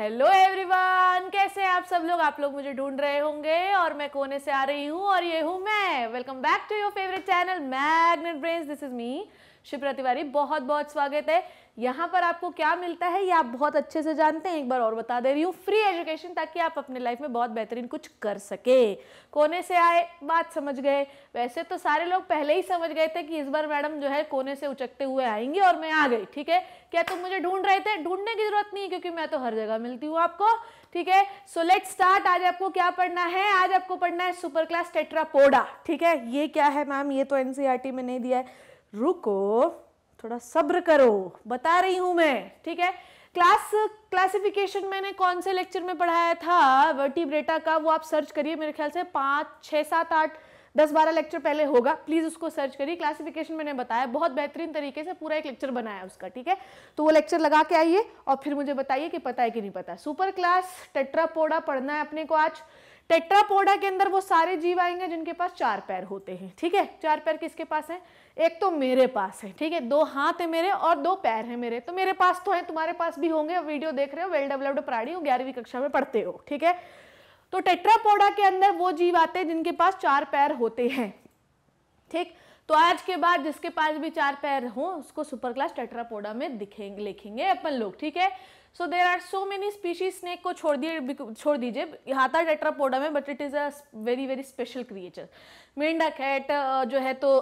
Hello everyone कैसे हैं आप सब लोग आप लोग मुझे ढूंढ रहे होंगे और मैं कोने से आ रही हूँ और ये हूँ मैं welcome back to your favourite channel Magnet Brain this is me Shipra Tiwari बहुत बहुत स्वागत है यहाँ पर आपको क्या मिलता है ये आप बहुत अच्छे से जानते हैं एक बार और बता दे रही हूँ फ्री एजुकेशन ताकि आप अपने लाइफ में बहुत बेहतरीन कुछ कर सके कोने से आए बात समझ गए वैसे तो सारे लोग पहले ही समझ गए थे कि इस बार मैडम जो है कोने से उचकते हुए आएंगी और मैं आ गई ठीक है क्या तुम मुझे ढूंढ रहे थे ढूंढने की जरूरत नहीं है क्योंकि मैं तो हर जगह मिलती हूँ आपको ठीक है सो लेट स्टार्ट आज आपको क्या पढ़ना है आज आपको पढ़ना है सुपर क्लास टेट्रापोडा ठीक है ये क्या है मैम ये तो एनसीईआरटी e में नहीं दिया है रुको थोड़ा सब्र करो बता रही हूं मैं ठीक है क्लास क्लासिफिकेशन मैंने कौन से लेक्चर में पढ़ाया था वर्टिब्रेटा का वो आप सर्च करिए मेरे ख्याल से पांच छह सात आठ दस बारह लेक्चर पहले होगा प्लीज़ उसको सर्च करिए क्लासिफिकेशन मैंने बताया बहुत बेहतरीन तरीके से पूरा एक लेक्चर बनाया उसका ठीक है तो वो लेक्चर लगा के आइए और फिर मुझे बताइए कि पता है कि नहीं पता सुपर क्लास टेट्रापोडा पढ़ना है अपने को आज टेट्रापोडा के अंदर वो सारे जीव आएंगे जिनके पास चार पैर होते हैं ठीक है चार पैर किसके पास है एक तो मेरे पास है ठीक है दो हाथ है मेरे और दो पैर है मेरे तो मेरे पास तो है तुम्हारे पास भी होंगे वीडियो देख रहे हो वेल डेवलप्ड प्राणी हो ग्यारहवीं कक्षा में पढ़ते हो ठीक है तो टेट्रापोडा के अंदर वो जीव आते हैं जिनके पास चार पैर होते हैं ठीक तो आज के बाद जिसके पास भी चार पैर हो उसको सुपर क्लास टेट्रापोडा में दिखेंगे लिखेंगे अपन लोग ठीक है so there are so many species snake को छोड़ दिए छोड़ दीजिए हाथा टेट्रापोडा में but it is a very very special creature मेंढक है ट, जो है तो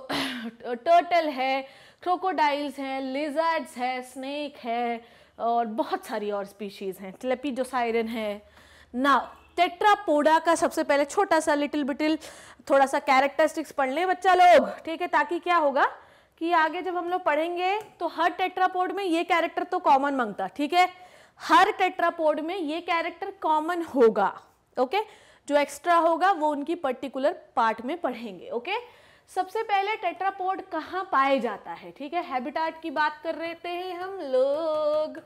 टर्टल है क्रोकोडाइल्स हैं लिजर्ड्स है स्नेक है और बहुत सारी और स्पीशीज़ हैं टिलपी जो साइरन है ना टेट्रापोडा का सबसे पहले छोटा सा लिटिल बिटिल थोड़ा सा कैरेक्टरिस्टिक्स पढ़ लें बच्चा लोग ठीक है ताकि क्या होगा कि आगे जब हम लोग पढ़ेंगे तो हर टेट्रापोड में ये कैरेक्टर तो कॉमन मांगता ठीक है हर टेट्रापोड में ये कैरेक्टर कॉमन होगा ओके okay? जो एक्स्ट्रा होगा वो उनकी पर्टिकुलर पार्ट में पढ़ेंगे ओके सबसे पहले टेट्रापोड कहाँ पाए जाता है ठीक है हैबिटाट की बात कर रहे हैं हम लोग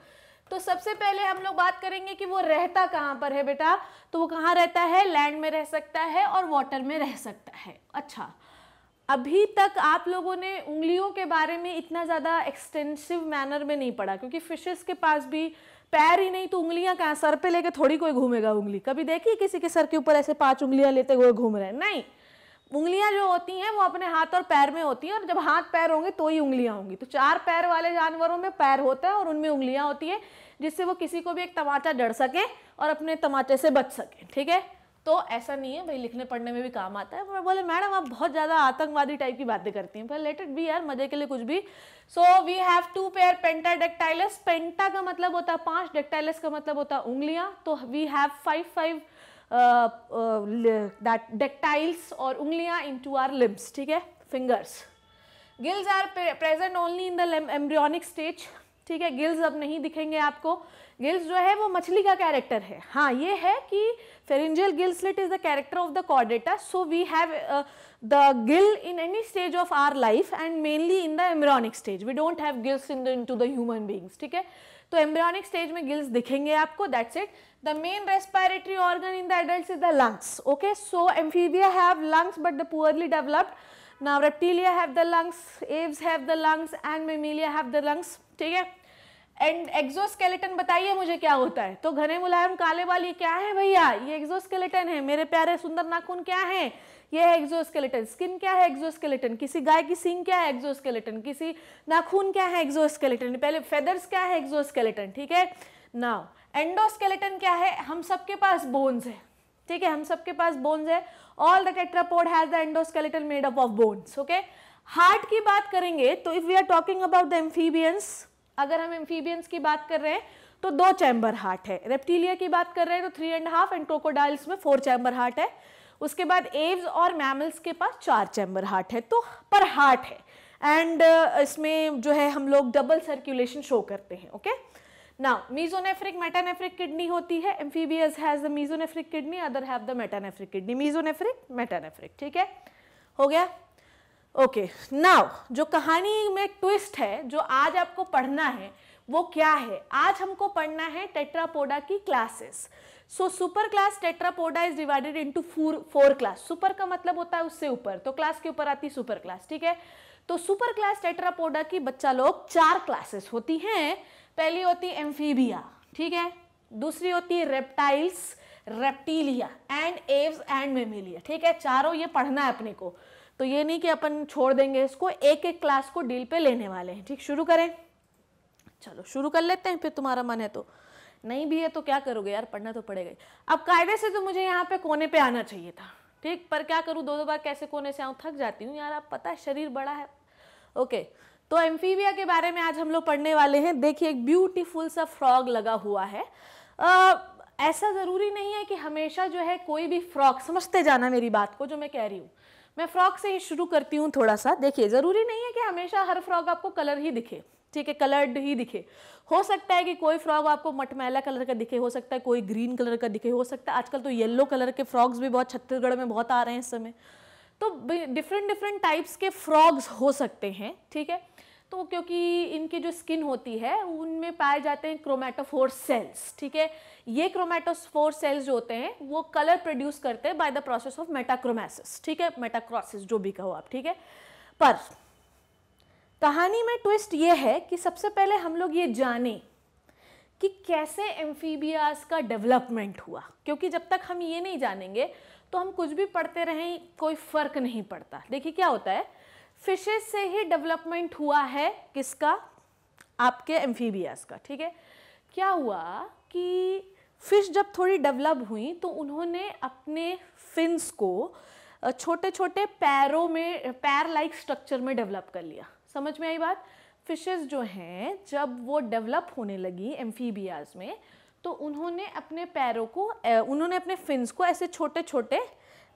तो सबसे पहले हम लोग बात करेंगे कि वो रहता कहाँ पर है बेटा तो वो कहाँ रहता है लैंड में रह सकता है और वाटर में रह सकता है अच्छा अभी तक आप लोगों ने उंगलियों के बारे में इतना ज़्यादा एक्सटेंसिव मैनर में नहीं पढ़ा क्योंकि फिशेस के पास भी पैर ही नहीं तो उंगलियां कहाँ सर पे लेके थोड़ी कोई घूमेगा उंगली कभी देखिए किसी के सर के ऊपर ऐसे पांच उंगलियां लेते हुए घूम रहे हैं नहीं उंगलियां जो होती हैं वो अपने हाथ और पैर में होती हैं और जब हाथ पैर होंगे तो ही उंगलियां होंगी तो चार पैर वाले जानवरों में पैर होता है और उनमें उंगलियां होती है जिससे वो किसी को भी एक तमाचा जड़ सके और अपने तमाचे से बच सके ठीक है तो ऐसा नहीं है भाई लिखने पढ़ने में भी काम आता है मैं बोले मैडम आप बहुत ज़्यादा आतंकवादी टाइप की बातें करती हैं पर लेट इट बी यार मजे के लिए कुछ भी so we have two pair pentadactylous penta का मतलब होता है पाँच डेक्टाइलस का मतलब होता है उंगलियाँ तो we have five five that dactyls और उंगलियाँ इन टू आर लिम्स ठीक है fingers gills are present only in the embryonic stage ठीक है गिल्स अब नहीं दिखेंगे आपको गिल्स जो है वो मछली का कैरेक्टर है हाँ ये है कि pharyngeal gill slits is the character of the Chordata so we have the gill in any stage of our life and mainly in the embryonic stage we don't have gills in the into the human beings ठीक है तो embryonic stage में गिल्स दिखेंगे आपको that's it the main respiratory organ in the adult is the lungs okay so Amphibia have lungs but the poorly developed now Reptilia have the lungs Aves have the lungs and Mammalia have the lungs ठीक है and exoskeleton बताइए मुझे क्या होता है तो घने मुलायम काले बाल ये क्या है भैया ये एक्सोस्केलेटन है मेरे प्यारे सुंदर नाखून क्या है ये है एक्सोस्केलेटन स्किन क्या है एक्सोस्केलेटन किसी गाय की सिंग क्या है एक्सोस्केलेटन किसी नाखून क्या है एक्सोस्केलेटन पहले फेदर्स क्या है एक्सोस्केलेटन ठीक है नाउ एंडोस्केलेटन क्या है हम सबके पास बोन्स है ठीक है हम सबके पास बोन्स है all the tetrapod has the endoskeleton made up of bones okay heart की बात करेंगे तो if we are talking about the amphibians अगर हम एम्फीबियंस की बात कर रहे हैं तो दो चैम्बर हार्ट है रेप्टीलिया की बात कर रहे हैं तो three and half and crocodiles में फोर चैम्बर हार्ट है उसके बाद एव्स और मैमल्स के पास चार चैम्बर हार्ट है तो पर हार्ट है एंड uh, इसमें जो है हम लोग डबल सर्कुलेशन शो करते हैं ओके ना मीजोनेफ्रिक मेटानेफ्रिक किडनी होती है amphibians has the mesonephric kidney other have the metanephric kidney mesonephric metanephric ठीक है हो गया ओके नाउ जो कहानी में ट्विस्ट है जो आज आपको पढ़ना है वो क्या है आज हमको पढ़ना है टेट्रापोडा की classes so super class Tetrapoda is divided into four four class super का मतलब होता है उससे ऊपर तो क्लास के ऊपर आती है सुपर क्लास ठीक है तो सुपर क्लास टेट्रापोडा की बच्चा लोग चार क्लासेस होती हैं पहली होती एम्फीबिया ठीक है दूसरी होती है reptiles Reptilia and Aves and Mammalia ठीक है चारों ये पढ़ना है अपने को तो ये नहीं कि अपन छोड़ देंगे इसको एक एक क्लास को डील पे लेने वाले हैं ठीक शुरू करें चलो शुरू कर लेते हैं फिर तुम्हारा मन है तो नहीं भी है तो क्या करोगे यार पढ़ना तो पड़ेगा अब कायदे से तो मुझे यहाँ पे कोने पे आना चाहिए था ठीक पर क्या करूँ दो दो बार कैसे कोने से आऊँ थक जाती हूँ यार आप पता है शरीर बड़ा है ओके तो एम्फीविया के बारे में आज हम लोग पढ़ने वाले हैं देखिए एक ब्यूटीफुल सा फ्रॉग लगा हुआ है आ, ऐसा ज़रूरी नहीं है कि हमेशा जो है कोई भी फ्रॉग समझते जाना मेरी बात को जो मैं कह रही हूँ मैं फ्रॉक से ही शुरू करती हूँ थोड़ा सा देखिए ज़रूरी नहीं है कि हमेशा हर फ्रॉक आपको कलर ही दिखे ठीक है कलर्ड ही दिखे हो सकता है कि कोई फ्रॉक आपको मटमैला कलर का दिखे हो सकता है कोई ग्रीन कलर का दिखे हो सकता है आजकल तो येलो कलर के फ्रॉक्स भी बहुत छत्तीसगढ़ में बहुत आ रहे हैं इस समय तो डिफरेंट डिफरेंट टाइप्स के फ्रॉक्स हो सकते हैं ठीक है तो क्योंकि इनकी जो स्किन होती है उनमें पाए जाते हैं क्रोमेटोफोर सेल्स ठीक है ये क्रोमेटोफोर सेल्स जो होते हैं वो कलर प्रोड्यूस करते हैं by the process of metachromasis ठीक है मेटाक्रोसिस जो भी कहो आप ठीक है पर कहानी में ट्विस्ट ये है कि सबसे पहले हम लोग ये जाने कि कैसे एम्फीबियास का डेवलपमेंट हुआ क्योंकि जब तक हम ये नहीं जानेंगे तो हम कुछ भी पढ़ते रहें कोई फ़र्क नहीं पड़ता देखिए क्या होता है फिशेज से ही डेवलपमेंट हुआ है किसका आपके एम्फीबियास का ठीक है क्या हुआ कि फिश जब थोड़ी डेवलप हुई तो उन्होंने अपने फिन्स को छोटे छोटे पैरों में पैर लाइक स्ट्रक्चर में डेवलप कर लिया समझ में आई बात फिशेस जो हैं जब वो डेवलप होने लगी एम्फीबियाज में तो उन्होंने अपने पैरों को उन्होंने अपने फिन्स को ऐसे छोटे छोटे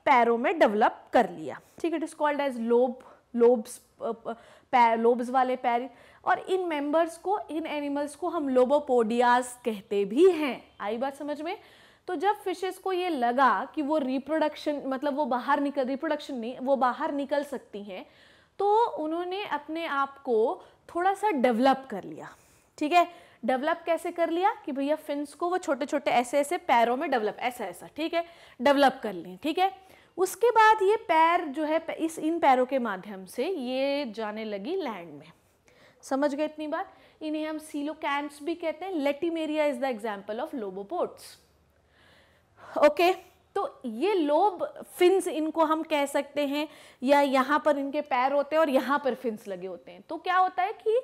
पैरों में डेवलप कर लिया ठीक है it is called as lobe lobes पैर लोब्स वाले पैर और इन मेंबर्स को इन एनिमल्स को हम लोबोपोडियाज कहते भी हैं आई बात समझ में तो जब फिशेस को ये लगा कि वो रिप्रोडक्शन मतलब वो बाहर निकल रिप्रोडक्शन नहीं वो बाहर निकल सकती हैं तो उन्होंने अपने आप को थोड़ा सा डेवलप कर लिया ठीक है डेवलप कैसे कर लिया कि भैया फिन्स को वो छोटे छोटे ऐसे ऐसे पैरों में डेवलप ऐसा ऐसा ठीक है डेवलप कर लें ठीक है उसके बाद ये पैर जो है इस इन पैरों के माध्यम से ये जाने लगी लैंड में समझ गए इतनी बात इन्हें हम सीलो कैंट्स भी कहते हैं Latimeria is the example of lobopods okay तो ये लोब फिंस इनको हम कह सकते हैं या यहाँ पर इनके पैर होते हैं और यहाँ पर फिंस लगे होते हैं तो क्या होता है कि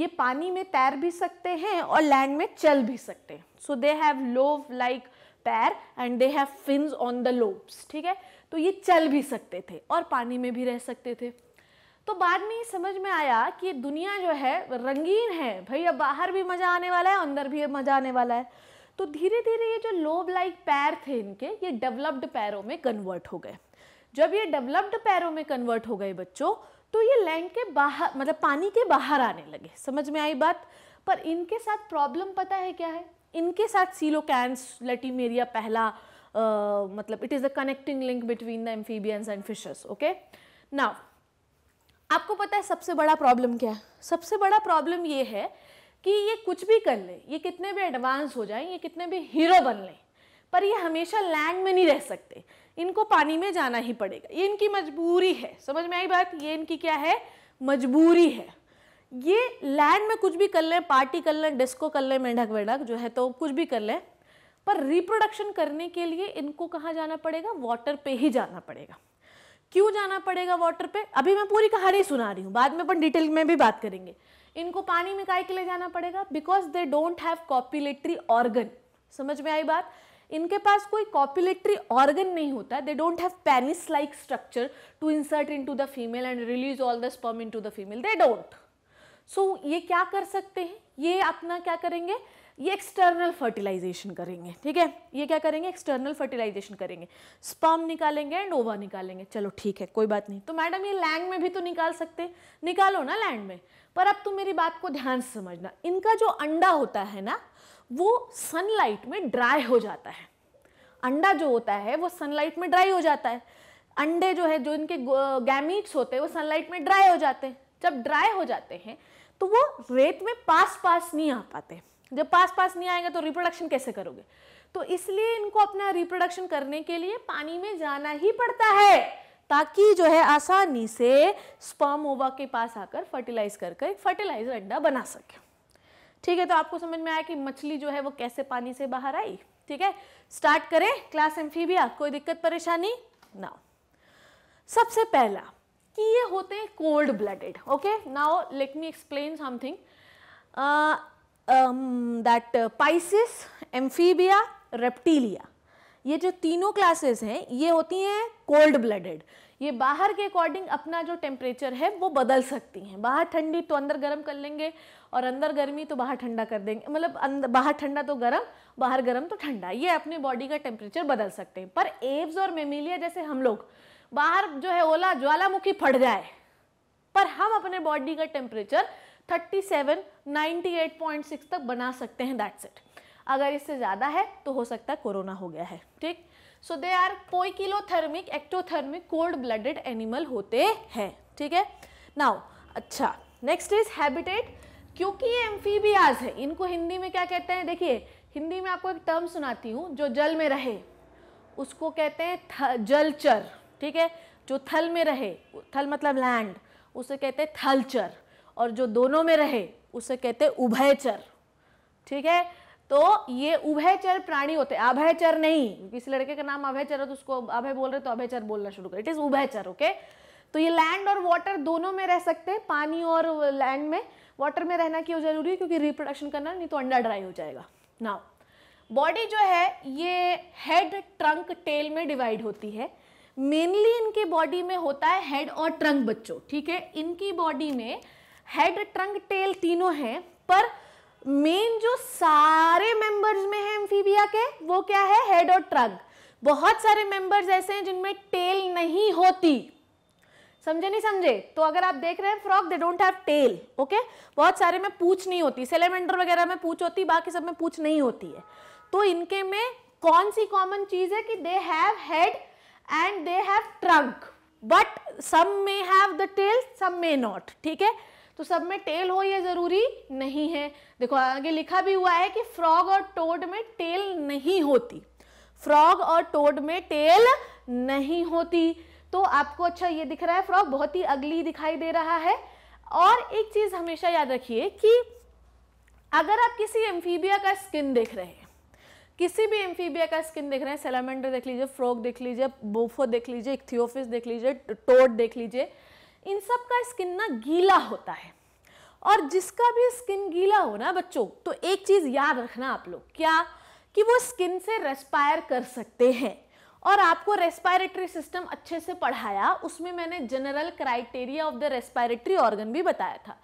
ये पानी में तैर भी सकते हैं और लैंड में चल भी सकते हैं so they have lobe like पैर and they have fins on the lobes ठीक है तो ये चल भी सकते थे और पानी में भी रह सकते थे तो बाद में समझ में आया कि दुनिया जो है रंगीन है भाई अब बाहर भी मज़ा आने वाला है अंदर भी मज़ा आने वाला है तो धीरे धीरे ये जो लोब लाइक पैर थे इनके ये डेवलप्ड पैरों में कन्वर्ट हो गए जब ये डेवलप्ड पैरों में कन्वर्ट हो गए बच्चों तो ये लैंड के बाहर मतलब पानी के बाहर आने लगे समझ में आई बात पर इनके साथ प्रॉब्लम पता है क्या है इनके साथ सीलोकैंस मेरिया पहला मतलब it is the connecting link between the amphibians and and okay now आपको पता है सबसे बड़ा प्रॉब्लम क्या है सबसे बड़ा प्रॉब्लम ये है कि ये कुछ भी कर ले ये कितने भी एडवांस हो जाए ये कितने भी हीरो बन लें पर ये हमेशा लैंड में नहीं रह सकते इनको पानी में जाना ही पड़ेगा ये इनकी मजबूरी है समझ में आई बात ये इनकी क्या है मजबूरी है ये लैंड में कुछ भी कर लें पार्टी कर लें डिस्को कर लें मेंढक वेढक जो है तो कुछ भी कर लें पर रिप्रोडक्शन करने के लिए इनको कहाँ जाना पड़ेगा वाटर पे ही जाना पड़ेगा क्यों जाना पड़ेगा वाटर पे अभी मैं पूरी कहानी सुना रही हूँ बाद में अपन डिटेल में भी बात करेंगे इनको पानी में काय के लिए जाना पड़ेगा because they don't have copulatory organ समझ में आई बात इनके पास कोई कॉपुलेटरी ऑर्गन नहीं होता they don't have penis like structure to insert into the female and release all the sperm into the female they don't so ये क्या कर सकते हैं ये अपना क्या करेंगे ये एक्सटर्नल फर्टिलाइजेशन करेंगे ठीक है ये क्या करेंगे एक्सटर्नल फर्टिलाइजेशन करेंगे स्पर्म निकालेंगे एंड ओवा निकालेंगे चलो ठीक है कोई बात नहीं तो मैडम ये लैंड में भी तो निकाल सकते निकालो ना लैंड में पर अब तुम मेरी बात को ध्यान से समझना इनका जो अंडा होता है ना वो सनलाइट में ड्राई हो जाता है अंडा जो होता है वो सनलाइट में ड्राई हो जाता है अंडे जो है जो इनके गैमिक्स होते हैं वो सनलाइट में ड्राई हो जाते हैं जब ड्राई हो जाते हैं तो वो रेत में पास पास नहीं आ पाते जब पास पास नहीं आएंगे तो रिप्रोडक्शन कैसे करोगे तो इसलिए इनको अपना रिप्रोडक्शन करने के लिए पानी में जाना ही पड़ता है ताकि जो है आसानी से स्पर्म ओवा के पास आकर फर्टिलाइज करके एक फर्टिलाइजर अंडा बना सके ठीक है तो आपको समझ में आया कि मछली जो है वो कैसे पानी से बाहर आई ठीक है स्टार्ट करें क्लास एम्फीबिया कोई दिक्कत परेशानी ना सबसे पहला कि ये होते हैं cold blooded okay now let me explain something um, that uh, Pisces, Amphibia, Reptilia. ये जो तीनों क्लासेस हैं ये होती हैं कोल्ड ब्लडेड ये बाहर के अकॉर्डिंग अपना जो टेम्परेचर है वो बदल सकती हैं बाहर ठंडी तो अंदर गर्म कर लेंगे और अंदर गर्मी तो बाहर ठंडा कर देंगे मतलब बाहर ठंडा तो गर्म बाहर गर्म तो ठंडा ये अपने बॉडी का टेम्परेचर बदल सकते हैं पर एव्स और मेमिलिया जैसे हम लोग बाहर जो है ओला ज्वालामुखी फट जाए पर हम अपने बॉडी का टेम्परेचर 37, 98.6 तक बना सकते हैं दैट्स इट अगर इससे ज़्यादा है तो हो सकता है कोरोना हो गया है ठीक so they are poikilothermic ectothermic cold blooded animal होते हैं ठीक है नाउ अच्छा नेक्स्ट इज हैबिटेट क्योंकि ये एम्फीबियाज है इनको हिंदी में क्या कहते हैं देखिए हिंदी में आपको एक टर्म सुनाती हूँ जो जल में रहे उसको कहते हैं जलचर ठीक है जो थल में रहे थल मतलब लैंड उसे कहते हैं थलचर और जो दोनों में रहे उसे कहते उभयचर ठीक है तो ये उभयचर प्राणी होते अभयचर नहीं किसी लड़के का नाम अभयचर है तो उसको अभय बोल रहे तो अभयचर बोलना शुरू कर इट इज उभयचर ओके तो ये लैंड और वाटर दोनों में रह सकते हैं पानी और लैंड में वाटर में रहना क्यों जरूरी है क्योंकि रिप्रोडक्शन करना नहीं तो अंडा ड्राई हो जाएगा नाउ बॉडी जो है ये हेड ट्रंक टेल में डिवाइड होती है मेनली इनकी बॉडी में होता है हेड और ट्रंक बच्चों ठीक है इनकी बॉडी में हेड ट्रंक टेल तीनों हैं पर मेन जो सारे मेंबर्स में है एम्फीबिया के वो क्या है हेड और ट्रंक बहुत सारे मेंबर्स ऐसे हैं जिनमें टेल नहीं होती समझे नहीं समझे तो अगर आप देख रहे हैं frog they don't have tail okay बहुत सारे में पूछ नहीं होती सेलेमेंडर वगैरह में पूछ होती बाकी सब में पूछ नहीं होती है तो इनके में कौन सी कॉमन चीज है कि they have head and they have trunk but some may have the tail some may not ठीक है तो सब में टेल हो ये ज़रूरी नहीं है देखो आगे लिखा भी हुआ है कि फ्रॉग और टोड में टेल नहीं होती फ्रॉग और टोड में टेल नहीं होती तो आपको अच्छा ये दिख रहा है फ्रॉग बहुत ही अगली दिखाई दे रहा है और एक चीज़ हमेशा याद रखिए कि अगर आप किसी एम्फीबिया का स्किन देख रहे हैं किसी भी एम्फीबिया का स्किन देख रहे हैं सेलामेंडर देख लीजिए फ्रॉग देख लीजिए बोफो देख लीजिए इक्थियोफिस देख लीजिए टोड देख लीजिए इन सब का स्किन ना गीला होता है और जिसका भी स्किन गीला हो ना बच्चों तो एक चीज़ याद रखना आप लोग क्या कि वो स्किन से रेस्पायर कर सकते हैं और आपको रेस्पायरेटरी सिस्टम अच्छे से पढ़ाया उसमें मैंने general criteria of the respiratory organ भी बताया था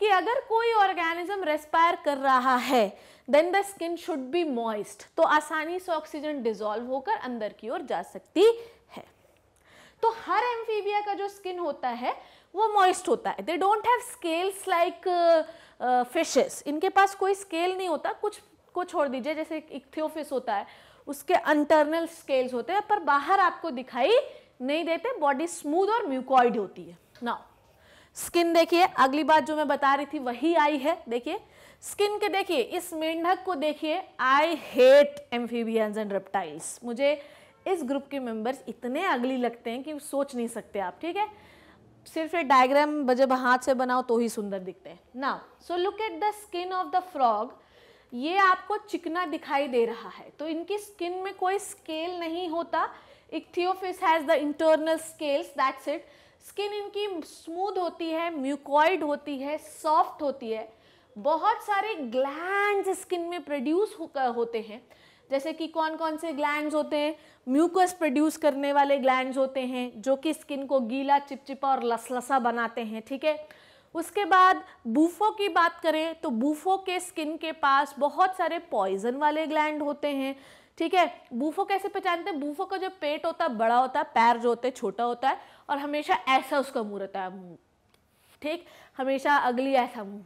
कि अगर कोई ऑर्गेनिज्म रेस्पायर कर रहा है then the skin should be moist तो आसानी से ऑक्सीजन डिजोल्व होकर अंदर की ओर जा सकती तो हर एम्फीबिया का जो स्किन होता है वो मॉइस्ट होता है they don't have scales like fishes इनके पास कोई स्केल नहीं होता कुछ को छोड़ दीजिए जैसे इक्थियोफिस होता है उसके अंटरनल स्केल्स होते हैं पर बाहर आपको दिखाई नहीं देते बॉडी स्मूथ और म्यूकॉइड होती है ना स्किन देखिए अगली बात जो मैं बता रही थी वही आई है देखिए स्किन के देखिए इस मेंढक को देखिए I hate amphibians and reptiles मुझे इस ग्रुप के मेंबर्स इतने अगली लगते हैं कि सोच नहीं सकते आप ठीक है सिर्फ ये डायग्राम जब हाथ से बनाओ तो ही सुंदर दिखते हैं ना so look at the skin of the frog ये आपको चिकना दिखाई दे रहा है तो इनकी स्किन में कोई स्केल नहीं होता Ichthyophis has the internal scales that's it skin इनकी स्मूथ होती है म्यूकॉइड होती है सॉफ्ट होती है बहुत सारे ग्लैंड स्किन में प्रोड्यूस होते हैं जैसे कि कौन कौन से ग्लैंड्स होते हैं म्यूकस प्रोड्यूस करने वाले ग्लैंड्स होते हैं जो कि स्किन को गीला चिपचिपा और लसलसा बनाते हैं ठीक है उसके बाद बूफो की बात करें तो बूफो के स्किन के पास बहुत सारे पॉइजन वाले ग्लैंड होते हैं ठीक है बूफो कैसे पहचानते हैं बूफो का जो पेट होता है बड़ा होता है पैर जो होते हैं छोटा होता है और हमेशा ऐसा उसका मुंह रहता है मुंह ठीक हमेशा अगली ऐसा मुंह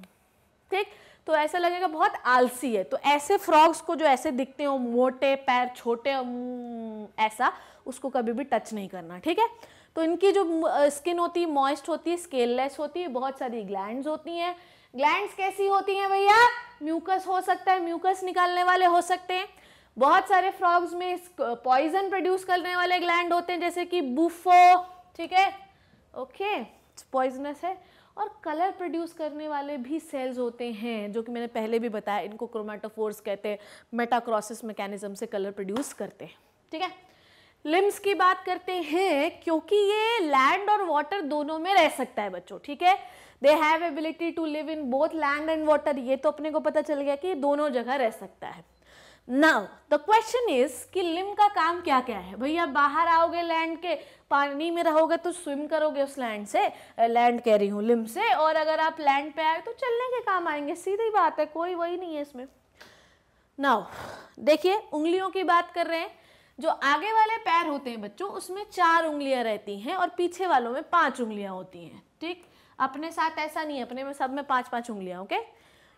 ठीक तो ऐसा लगेगा बहुत आलसी है तो ऐसे फ्रॉग्स को जो ऐसे दिखते हो मोटे पैर छोटे ऐसा उसको कभी भी टच नहीं करना ठीक है तो इनकी जो स्किन होती है मॉइस्ट होती है स्केललेस होती है बहुत सारी ग्लैंड होती हैं ग्लैंड्स कैसी होती हैं भैया म्यूकस हो सकता है म्यूकस निकालने वाले हो सकते हैं बहुत सारे फ्रॉग्स में पॉइजन प्रोड्यूस करने वाले ग्लैंड होते हैं जैसे कि बुफो ठीक है ओके पॉइजनस है और कलर प्रोड्यूस करने वाले भी सेल्स होते हैं जो कि मैंने पहले भी बताया इनको क्रोमेटोफोर्स कहते हैं मेटाक्रोसिस मैकेनिज्म से कलर प्रोड्यूस करते हैं ठीक है लिम्स की बात करते हैं क्योंकि ये लैंड और वाटर दोनों में रह सकता है बच्चों ठीक है they have ability to live in both land and water ये तो अपने को पता चल गया कि दोनों जगह रह सकता है नाउ द क्वेश्चन इज कि लिम का काम क्या क्या है भैया बाहर आओगे लैंड के पानी में रहोगे तो स्विम करोगे उस लैंड से लैंड कह रही हूँ लिम से और अगर आप लैंड पे आए तो चलने के काम आएंगे सीधी बात है कोई वही नहीं है इसमें नाउ देखिए उंगलियों की बात कर रहे हैं जो आगे वाले पैर होते हैं बच्चों उसमें चार उंगलियां रहती हैं और पीछे वालों में पांच उंगलियां होती हैं ठीक अपने साथ ऐसा नहीं है अपने में सब में पांच पांच उंगलियां ओके okay?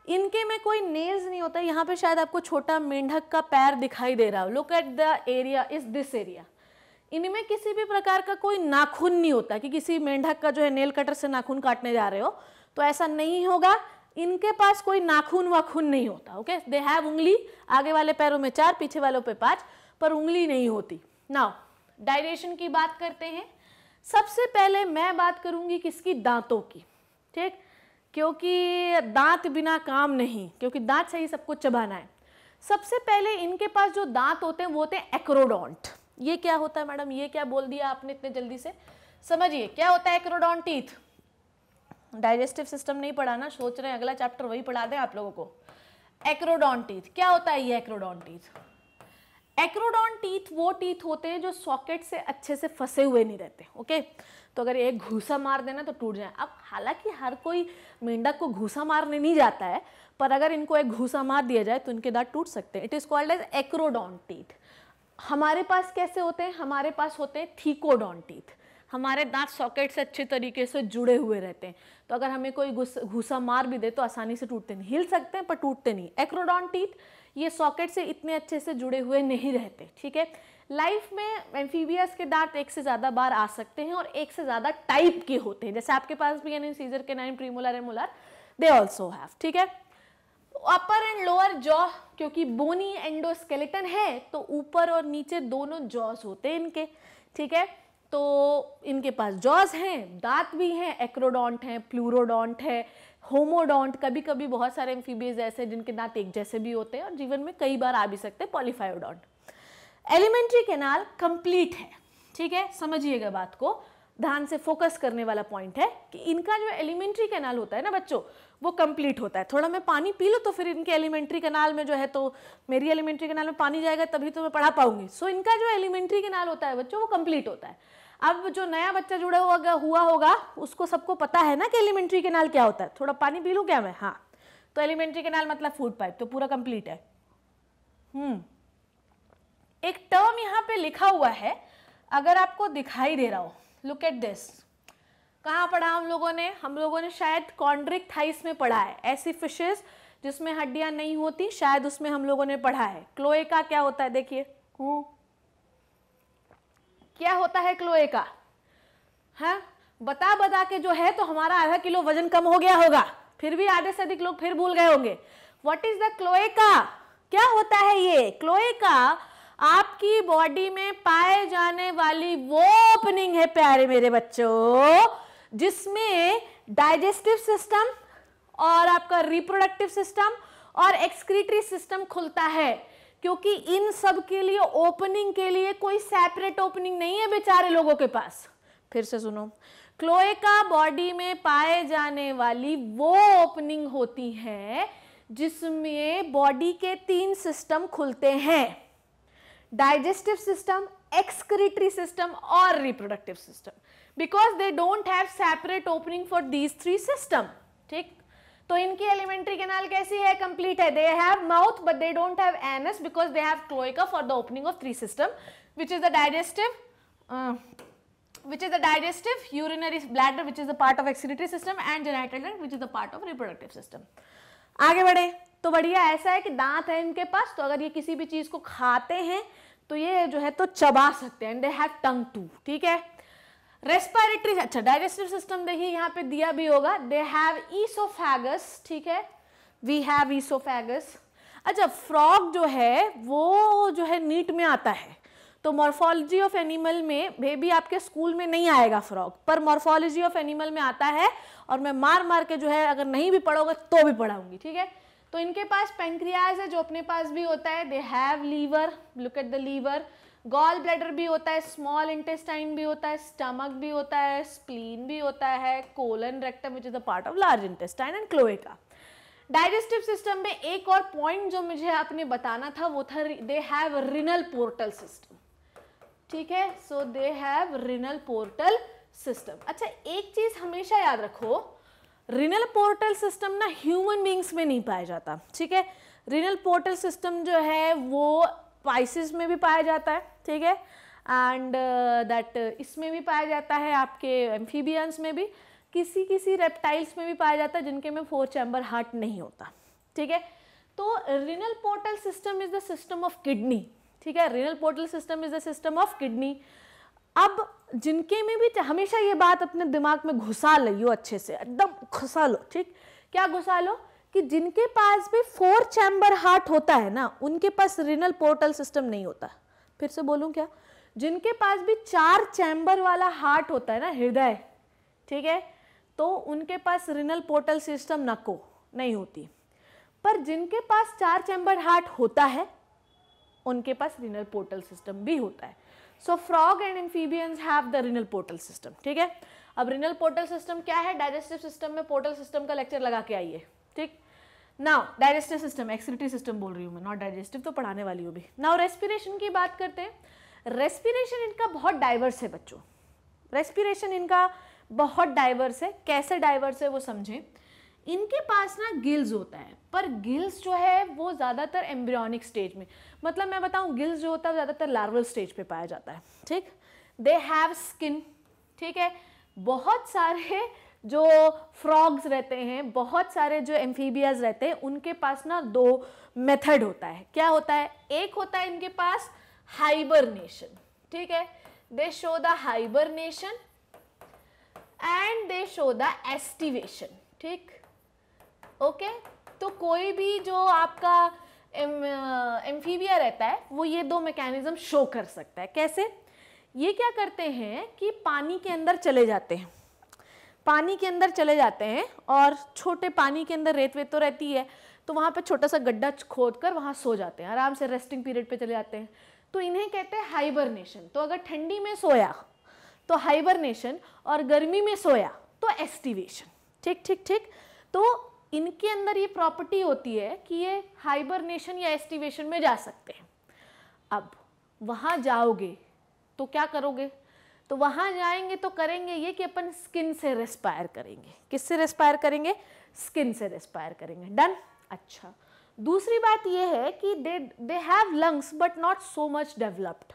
इनके में कोई नेल्स नहीं होता यहाँ पे शायद आपको छोटा मेंढक का पैर दिखाई दे रहा हो look at the area is this area इनमें किसी भी प्रकार का कोई नाखून नहीं होता कि किसी मेंढक का जो है नेल कटर से नाखून काटने जा रहे हो तो ऐसा नहीं होगा इनके पास कोई नाखून वाखून नहीं होता ओके दे हैव उंगली आगे वाले पैरों में चार पीछे वालों पे पांच पर उंगली नहीं होती नाउ डायरेशन की बात करते हैं सबसे पहले मैं बात करूंगी किसकी दांतों की ठीक क्योंकि दांत बिना काम नहीं क्योंकि दांत से ही सबको चबाना है सबसे पहले इनके पास जो दांत होते हैं वो होते हैं एक्रोडोंट ये क्या होता है मैडम ये क्या बोल दिया आपने इतने जल्दी से समझिए क्या होता है एक्रोडोंट टीथ डाइजेस्टिव सिस्टम नहीं पढ़ा ना सोच रहे हैं अगला चैप्टर वही पढ़ा दें आप लोगों को एक्रोडॉन टीथ क्या होता है ये एक्रोडॉन टीथ एक्रोडॉन टीथ वो टीथ होते हैं जो सॉकेट से अच्छे से फंसे हुए नहीं रहते ओके तो अगर एक घूसा मार देना तो टूट जाए अब हालांकि हर कोई मेंढक को घूसा मारने नहीं जाता है पर अगर इनको एक घूसा मार दिया जाए तो इनके दांत टूट सकते हैं it is called as acrodont teeth हमारे पास कैसे होते हैं हमारे पास होते हैं थीकोडॉन टीथ हमारे दांत सॉकेट से अच्छे तरीके से जुड़े हुए रहते हैं तो अगर हमें कोई घूसा मार भी दे तो आसानी से टूटते नहीं हिल सकते हैं पर टूटते नहीं एक्रोडॉन टीथ ये सॉकेट से इतने अच्छे से जुड़े हुए नहीं रहते ठीक है लाइफ में एम्फीबियस के दांत एक से ज़्यादा बार आ सकते हैं और एक से ज़्यादा टाइप के होते हैं जैसे आपके पास भी यानी incisor canine premolar molar they also have ठीक है अपर एंड लोअर जॉ क्योंकि बोनी एंडोस्केलेटन है तो ऊपर और नीचे दोनों जॉज होते हैं इनके ठीक है तो इनके पास जॉज हैं दांत भी हैं एक्रोडोंट हैं प्लूरोडोंट है होमोडोंट कभी कभी बहुत सारे एम्फीबियज ऐसे हैं जिनके दांत एक जैसे भी होते हैं और जीवन में कई बार आ भी सकते हैं पॉलीफायोडोंट एलिमेंट्री कैनाल कंप्लीट है ठीक है समझिएगा बात को ध्यान से फोकस करने वाला पॉइंट है कि इनका जो एलिमेंट्री कैनाल होता है ना बच्चों वो कंप्लीट होता है थोड़ा मैं पानी पी लूँ तो फिर इनके एलिमेंट्री कैनाल में जो है तो मेरी एलिमेंट्री कैनाल में पानी जाएगा तभी तो मैं पढ़ा पाऊंगी सो so, इनका जो एलिमेंट्री कैनाल होता है बच्चों वो कंप्लीट होता है अब जो नया बच्चा जुड़ा हुआ हुआ होगा उसको सबको पता है ना कि एलिमेंट्री कैनाल क्या होता है थोड़ा पानी पी लूँ क्या मैं हाँ तो एलिमेंट्री कैनाल मतलब फूड पाइप तो पूरा कंप्लीट है हम्म एक टर्म यहाँ पे लिखा हुआ है अगर आपको दिखाई दे रहा हो लुक एट दिस कहाँ पढ़ा हम लोगों ने हम लोगों ने शायद कॉन्ड्रिक थाइस में पढ़ा है ऐसी फिशेज जिसमें हड्डियाँ नहीं होती शायद उसमें हम लोगों ने पढ़ा है क्लोए का क्या होता है देखिए हम्म। क्या होता है क्लोए का हाँ बता बता के जो है तो हमारा आधा किलो वजन कम हो गया होगा फिर भी आधे से अधिक लोग फिर भूल गए होंगे वट इज द का क्या होता है ये क्लोए का आपकी बॉडी में पाए जाने वाली वो ओपनिंग है प्यारे मेरे बच्चों जिसमें डाइजेस्टिव सिस्टम और आपका रिप्रोडक्टिव सिस्टम और एक्सक्रीटरी सिस्टम खुलता है क्योंकि इन सब के लिए ओपनिंग के लिए कोई सेपरेट ओपनिंग नहीं है बेचारे लोगों के पास फिर से सुनो क्लोए का बॉडी में पाए जाने वाली वो ओपनिंग होती है जिसमें बॉडी के तीन सिस्टम खुलते हैं digestive system, excretory system or reproductive system because they don't have separate opening for these three system. ठीक तो इनकी एलिमेंट्री कैनाल कैसी है कंप्लीट है they have mouth but they don't have anus because they have cloaca for the opening of three system which is the digestive which is the digestive, urinary bladder which is the part of excretory system and genital tract which is the part of reproductive system. आगे बढ़े तो बढ़िया ऐसा है कि दांत है इनके पास तो अगर ये किसी भी चीज़ को खाते हैं तो ये जो है तो चबा सकते हैं and they have tongue too ठीक है रेस्पायरेटरी अच्छा डाइजेस्टिव सिस्टम देखिए यहाँ पे दिया भी होगा दे हैव ईसोफेगस ठीक है वी हैव ईसोफेगस अच्छा फ्रॉग जो है वो जो है नीट में आता है तो मॉर्फोलॉजी ऑफ एनिमल में बेबी भी आपके स्कूल में नहीं आएगा फ्रॉग पर मॉर्फोलॉजी ऑफ एनिमल में आता है और मैं मार मार के जो है अगर नहीं भी पढ़ोगे तो भी पढ़ाऊंगी ठीक है तो इनके पास पेंक्रियाज है जो अपने पास भी होता है they have liver look at the liver gall bladder भी होता है स्मॉल इंटेस्टाइन भी होता है स्टमक भी होता है स्प्लीन भी होता है colon rectum which is the part of large intestine and cloaca का डाइजेस्टिव सिस्टम में एक और पॉइंट जो मुझे आपने बताना था वो था they have renal portal system ठीक है so they have renal portal system अच्छा एक चीज हमेशा याद रखो रिनल पोर्टल सिस्टम ना ह्यूमन बींग्स में नहीं पाया जाता ठीक है रिनल पोर्टल सिस्टम जो है वो पाइसिस में भी पाया जाता है ठीक है एंड दैट uh, uh, इसमें भी पाया जाता है आपके एम्फीबियंस में भी किसी किसी रेप्टाइल्स में भी पाया जाता है जिनके में फोर चैम्बर हार्ट नहीं होता ठीक है तो renal portal system is the system of kidney ठीक है renal portal system is the system of kidney अब जिनके में भी हमेशा ये बात अपने दिमाग में घुसा लियो अच्छे से एकदम घुसा लो ठीक क्या घुसा लो कि जिनके पास भी फोर चैम्बर हार्ट होता है ना उनके पास रिनल पोर्टल सिस्टम नहीं होता फिर से बोलूँ क्या जिनके पास भी चार चैम्बर वाला हार्ट होता है ना हृदय ठीक है तो उनके पास रिनल पोर्टल सिस्टम नको नहीं होती पर जिनके पास चार चैम्बर हार्ट होता है उनके पास रिनल पोर्टल सिस्टम भी होता है so frog and amphibians have the renal portal system ठीक है अब रिनल पोर्टल सिस्टम क्या है डाइजेस्टिव सिस्टम में पोर्टल सिस्टम का लेक्चर लगा के आइए ठीक now digestive system excretory system बोल रही हूँ मैं नॉट डाइजेस्टिव तो पढ़ाने वाली हूँ भी नाउ रेस्पिरेशन की बात करते हैं रेस्पिरेशन इनका बहुत डाइवर्स है बच्चों रेस्पिरेशन इनका बहुत डाइवर्स है कैसे डाइवर्स है वो समझें इनके पास ना गिल्स होता है पर गिल्स जो है वो ज़्यादातर एम्ब्रियोनिक स्टेज में मतलब मैं बताऊँ गिल्स जो होता है ज़्यादातर लार्वल स्टेज पे पाया जाता है ठीक दे हैव स्किन ठीक है बहुत सारे जो फ्रॉग्स रहते हैं बहुत सारे जो एम्फीबियाज रहते हैं उनके पास ना दो मेथड होता है क्या होता है एक होता है इनके पास हाइबरनेशन ठीक है they show the hibernation and they show the aestivation ठीक ओके तो कोई भी जो आपका एम्फीबिया रहता है वो ये दो मैकेनिज़्म शो कर सकता है कैसे ये क्या करते हैं कि पानी के अंदर चले जाते हैं पानी के अंदर चले जाते हैं और छोटे पानी के अंदर रेत वेत तो रहती है तो वहाँ पे छोटा सा गड्ढा खोद कर वहाँ सो जाते हैं आराम से रेस्टिंग पीरियड पे चले जाते हैं तो इन्हें कहते हैं हाइबरनेशन तो अगर ठंडी में सोया तो हाइबरनेशन और गर्मी में सोया तो एस्टिवेशन ठीक ठीक ठीक तो इनके अंदर ये प्रॉपर्टी होती है कि ये हाइबरनेशन या एस्टिवेशन में जा सकते हैं अब वहाँ जाओगे तो क्या करोगे तो वहाँ जाएंगे तो करेंगे ये कि अपन स्किन से रेस्पायर करेंगे किससे रेस्पायर करेंगे स्किन से रेस्पायर करेंगे डन अच्छा दूसरी बात ये है कि they they have lungs but not so much developed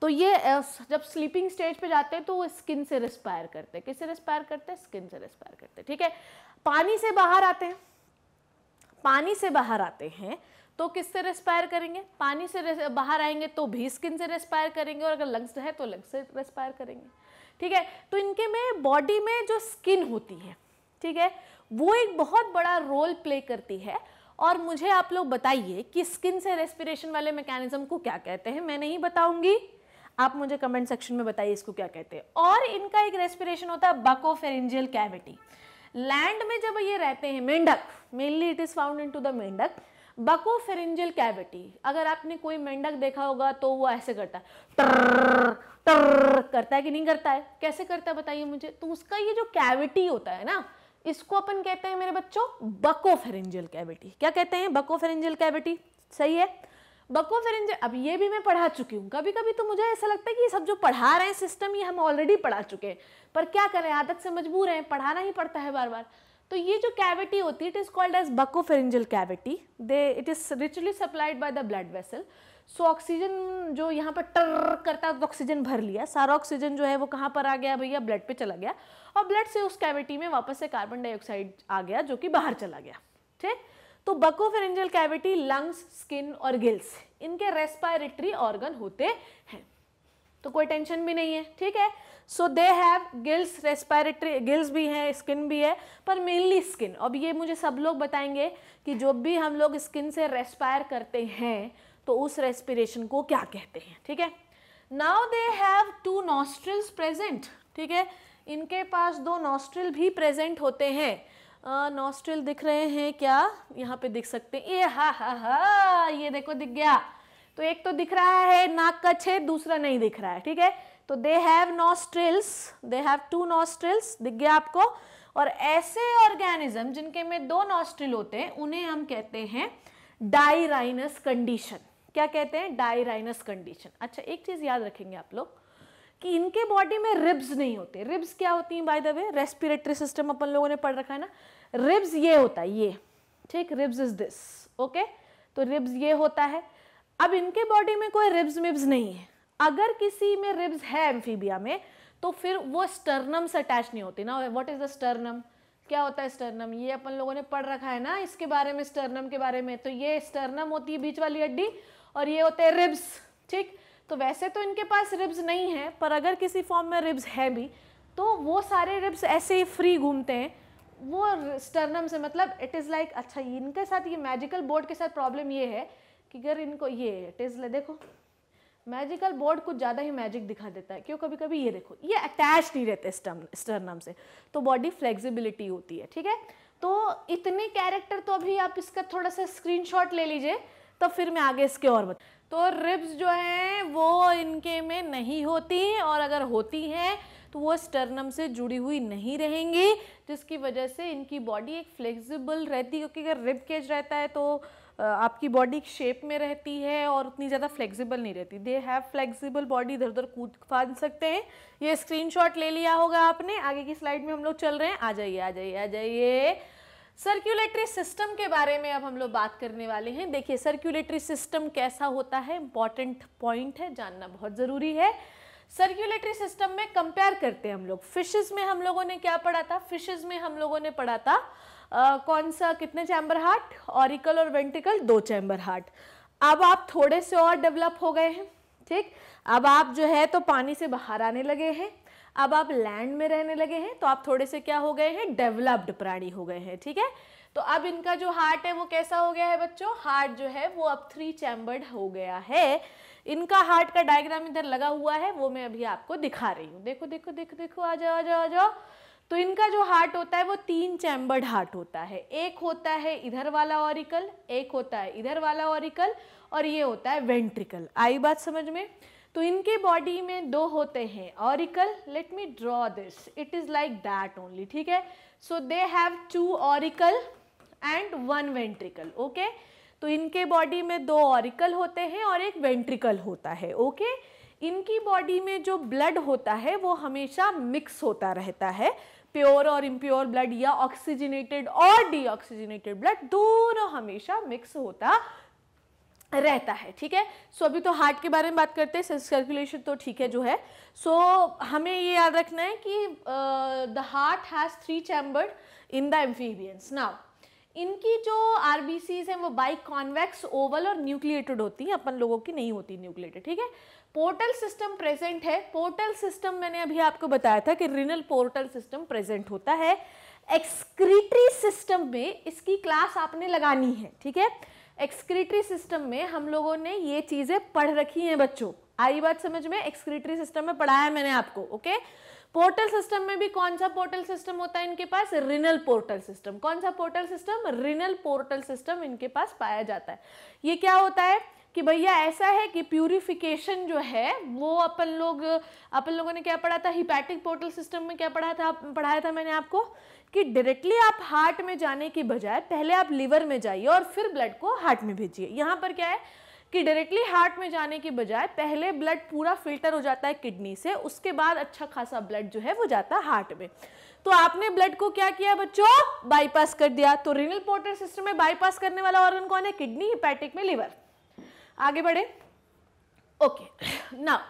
तो ये जब स्लीपिंग स्टेज पे जाते हैं तो वो स्किन से रेस्पायर करते हैं किससे रेस्पायर करते हैं स्किन से रेस्पायर करते हैं ठीक है पानी से बाहर आते हैं पानी से बाहर आते हैं तो किससे रेस्पायर करेंगे पानी से बाहर आएंगे तो भी स्किन से रेस्पायर करेंगे और अगर लंग्स है तो लंग्स से रेस्पायर करेंगे ठीक है तो इनके में बॉडी में जो स्किन होती है ठीक है वो एक बहुत बड़ा रोल प्ले करती है और मुझे आप लोग बताइए कि स्किन से रेस्पिरेशन वाले मैकेनिज्म को क्या कहते हैं मैं नहीं बताऊंगी आप मुझे कमेंट सेक्शन में बताइए इसको क्या कहते हैं और इनका एक रेस्पिरेशन होता है बाकोफेरेंजियल कैविटी लैंड में जब ये रहते हैं मेंढक mainly it is found into the मेंढक बको फेरेंजल कैविटी अगर आपने कोई मेंढक देखा होगा तो वो ऐसे करता है टर्र टर्र करता है कि नहीं करता है कैसे करता है बताइए मुझे तो उसका ये जो कैविटी होता है ना इसको अपन कहते हैं मेरे बच्चों बको फेरेंजल कैविटी क्या कहते हैं बको फेरेंजल कैविटी सही है बको फेरेंजे अब ये भी मैं पढ़ा चुकी हूँ कभी कभी तो मुझे ऐसा लगता है कि ये सब जो पढ़ा रहे हैं सिस्टम ये हम ऑलरेडी पढ़ा चुके हैं पर क्या करें आदत से मजबूर हैं पढ़ाना ही पड़ता है बार बार तो ये जो कैविटी होती है it is called as buccopharyngeal cavity they it is richly supplied by the blood vessel so oxygen जो यहाँ पर टर करता है ऑक्सीजन भर लिया सारा ऑक्सीजन जो है वो कहाँ पर आ गया भैया ब्लड पे चला गया और ब्लड से उस कैविटी में वापस से कार्बन डाइऑक्साइड आ गया जो कि बाहर चला गया ठीक तो बकोफेरेंजल कैविटी लंग्स स्किन और गिल्स इनके रेस्पायरेटरी ऑर्गन होते हैं तो कोई टेंशन भी नहीं है ठीक है so they have gills respiratory gills भी हैं स्किन भी है पर मेनली स्किन अब ये मुझे सब लोग बताएंगे कि जो भी हम लोग स्किन से रेस्पायर करते हैं तो उस रेस्पिरेशन को क्या कहते हैं ठीक है now they have two nostrils present ठीक है इनके पास दो नॉस्ट्रल भी प्रेजेंट होते हैं नॉस्ट्रिल दिख रहे हैं क्या यहाँ पे दिख सकते हैं ये हा हा हा ये देखो दिख गया तो एक तो दिख रहा है नाक का छेद दूसरा नहीं दिख रहा है ठीक है तो they have nostrils they have two nostrils दिख गया आपको और ऐसे ऑर्गेनिज्म जिनके में दो नॉस्ट्रिल होते हैं उन्हें हम कहते हैं डायराइनस कंडीशन क्या कहते हैं डायराइनस कंडीशन अच्छा एक चीज़ याद रखेंगे आप लोग कि इनके बॉडी में रिब्स नहीं होते रिब्स क्या होती हैं by the way respiratory system अपन लोगों ने पढ़ रखा है ना रिब्स ये होता है ये ठीक रिब्स इज दिस ओके तो रिब्स ये होता है अब इनके बॉडी में कोई रिब्स मिब्स नहीं है अगर किसी में रिब्स है एम्फीबिया में तो फिर वो स्टर्नम से अटैच नहीं होती ना व्हाट इज द स्टर्नम क्या होता है स्टर्नम ये अपन लोगों ने पढ़ रखा है ना इसके बारे में स्टर्नम के बारे में तो ये स्टर्नम होती है बीच वाली हड्डी और ये होते हैं रिब्स ठीक तो वैसे तो इनके पास रिब्स नहीं है पर अगर किसी फॉर्म में रिब्स है भी तो वो सारे रिब्स ऐसे ही फ्री घूमते हैं वो स्टर्नम से मतलब इट इज़ लाइक अच्छा इनके साथ ये मैजिकल बोर्ड के साथ प्रॉब्लम ये है कि अगर इनको ये इट इज़ देखो मैजिकल बोर्ड कुछ ज़्यादा ही मैजिक दिखा देता है क्यों कभी कभी ये देखो ये अटैच नहीं रहते स्टर्नम से तो बॉडी फ्लेक्सिबिलिटी होती है ठीक है तो इतने कैरेक्टर तो अभी आप इसका थोड़ा सा स्क्रीनशॉट ले लीजिए तो फिर मैं आगे इसके और बता तो रिब्स जो हैं वो इनके में नहीं होती और अगर होती हैं तो वो स्टर्नम से जुड़ी हुई नहीं रहेंगी जिसकी वजह से इनकी बॉडी एक फ्लेक्सिबल रहती है क्योंकि अगर रिब केज रहता है तो आपकी बॉडी एक शेप में रहती है और उतनी ज़्यादा फ्लेक्सिबल नहीं रहती दे हैव फ्लेक्सिबल बॉडी इधर उधर कूद फाद सकते हैं ये स्क्रीनशॉट ले लिया होगा आपने आगे की स्लाइड में हम लोग चल रहे हैं आ जाइए आ जाइए आ जाइए सर्क्यूलेटरी सिस्टम के बारे में अब हम लोग बात करने वाले हैं देखिए सर्क्यूलेटरी सिस्टम कैसा होता है इम्पॉर्टेंट पॉइंट है जानना बहुत ज़रूरी है सर्क्यूलेटरी सिस्टम में कंपेयर करते हैं हम लोग फिशेस में हम लोगों ने क्या पढ़ा था फिशेस में हम लोगों ने पढ़ा था आ, कौन सा कितने चैम्बर हार्ट ऑरिकल और वेंटिकल दो चैम्बर हार्ट अब आप थोड़े से और डेवलप हो गए हैं ठीक अब आप जो है तो पानी से बाहर आने लगे हैं अब आप लैंड में रहने लगे हैं तो आप थोड़े से क्या हो गए हैं डेवलप्ड प्राणी हो गए हैं ठीक है तो अब इनका जो हार्ट है वो कैसा हो गया है बच्चों हार्ट जो है वो अब थ्री चैम्बर्ड हो गया है इनका हार्ट का डायग्राम इधर लगा हुआ है वो मैं अभी आपको दिखा रही हूँ देखो देखो देखो देखो आ जाओ आ जाओ आ जाओ तो इनका जो हार्ट होता है वो तीन चैम्बर्ड हार्ट होता है एक होता है इधर वाला ऑरिकल एक होता है इधर वाला ऑरिकल और ये होता है वेंट्रिकल आई बात समझ में तो इनके बॉडी में दो होते हैं auricle let me draw this it is like that only ठीक है so they have two auricle and one ventricle okay तो इनके बॉडी में दो ऑरिकल होते हैं और एक वेंट्रिकल होता है ओके okay? इनकी बॉडी में जो ब्लड होता है वो हमेशा मिक्स होता रहता है प्योर और इम्प्योर ब्लड या ऑक्सीजनेटेड और डीऑक्सीजनेटेड ब्लड दोनों हमेशा मिक्स होता रहता है ठीक है सो अभी तो हार्ट के बारे में बात करते हैं सर्कुलेशन तो ठीक है जो है सो हमें ये याद रखना है कि the heart has three chamber in the amphibians now इनकी जो आर हैं वो बाइक कॉन्वेक्स ओवल और न्यूक्लिएटेड होती हैं अपन लोगों की नहीं होती न्यूक्लिएटेड ठीक है पोर्टल सिस्टम प्रेजेंट है पोर्टल सिस्टम मैंने अभी आपको बताया था कि रिनल पोर्टल सिस्टम प्रेजेंट होता है एक्सक्रीटरी सिस्टम में इसकी क्लास आपने लगानी है ठीक है एक्सक्रीटरी सिस्टम में हम लोगों ने ये चीज़ें पढ़ रखी हैं बच्चों आई बात समझ में एक्सक्रीटरी सिस्टम में पढ़ाया मैंने आपको ओके पोर्टल सिस्टम में भी कौन सा पोर्टल सिस्टम होता है इनके पास रिनल पोर्टल सिस्टम कौन सा portal system renal portal system इनके पास पाया जाता है ये क्या होता है कि भैया ऐसा है कि प्यूरिफिकेशन जो है वो अपन लोग अपन लोगों ने क्या पढ़ा था हिपैटिक पोर्टल सिस्टम में क्या पढ़ा था पढ़ाया था मैंने आपको कि डायरेक्टली आप हार्ट में जाने की बजाय पहले आप लीवर में जाइए और फिर ब्लड को हार्ट में भेजिए यहाँ पर क्या है कि डायरेक्टली हार्ट में जाने की बजाय पहले ब्लड पूरा फिल्टर हो जाता है किडनी से उसके बाद अच्छा खासा ब्लड जो है वो जाता है हार्ट में तो आपने ब्लड को क्या किया बच्चों बाईपास कर दिया तो रिनल पोर्टर सिस्टम में बाईपास करने वाला ऑर्गन कौन है किडनी हिपैटिक में लिवर आगे बढ़े ओके नाउ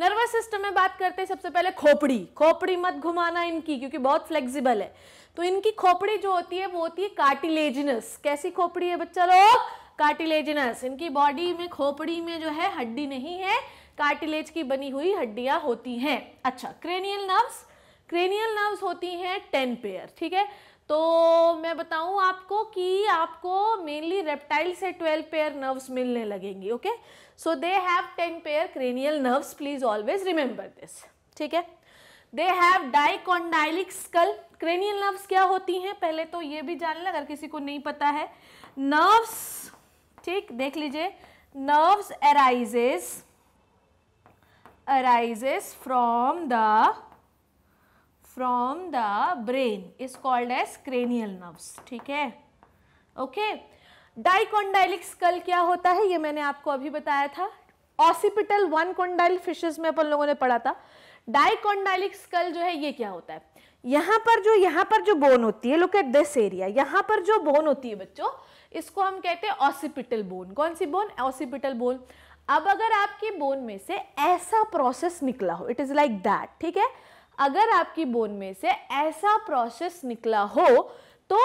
नर्वस सिस्टम में बात करते हैं सबसे पहले खोपड़ी खोपड़ी मत घुमाना इनकी क्योंकि बहुत फ्लेक्सिबल है तो इनकी खोपड़ी जो होती है वो होती है कार्टिलेजिनस कैसी खोपड़ी है बच्चा लोग कार्टिलेजिनस इनकी बॉडी में खोपड़ी में जो है हड्डी नहीं है कार्टिलेज की बनी हुई हड्डियाँ होती हैं अच्छा क्रेनियल नर्व्स क्रेनियल नर्व्स होती हैं टेन पेयर ठीक है तो मैं बताऊं आपको कि आपको मेनली रेप्टाइल से ट्वेल्व पेयर नर्व्स मिलने लगेंगी okay so they have ten pair cranial nerves please always remember this ठीक है they have dicondylic skull cranial nerves क्या होती हैं पहले तो ये भी जान लें अगर किसी को नहीं पता है नर्व्स ठीक देख लीजिए nerves arises arises from the from the brain is called as cranial nerves ठीक है ओके okay? डाइकोंडाइलिक स्कल क्या होता है ये मैंने आपको अभी बताया था ऑसिपिटल वन कोंडाइल फिशेस में अपन लोगों ने पढ़ा था डाइकोंडाइलिक स्कल जो है ये क्या होता है यहाँ पर जो यहाँ पर जो बोन होती है लुक एट दिस एरिया यहाँ पर जो बोन होती है बच्चों इसको हम कहते हैं ऑसिपिटल बोन कौन सी बोन ऑसिपिटल बोन अब अगर आपकी बोन में से ऐसा प्रोसेस निकला हो इट इज़ लाइक दैट ठीक है अगर आपकी बोन में से ऐसा प्रोसेस निकला हो तो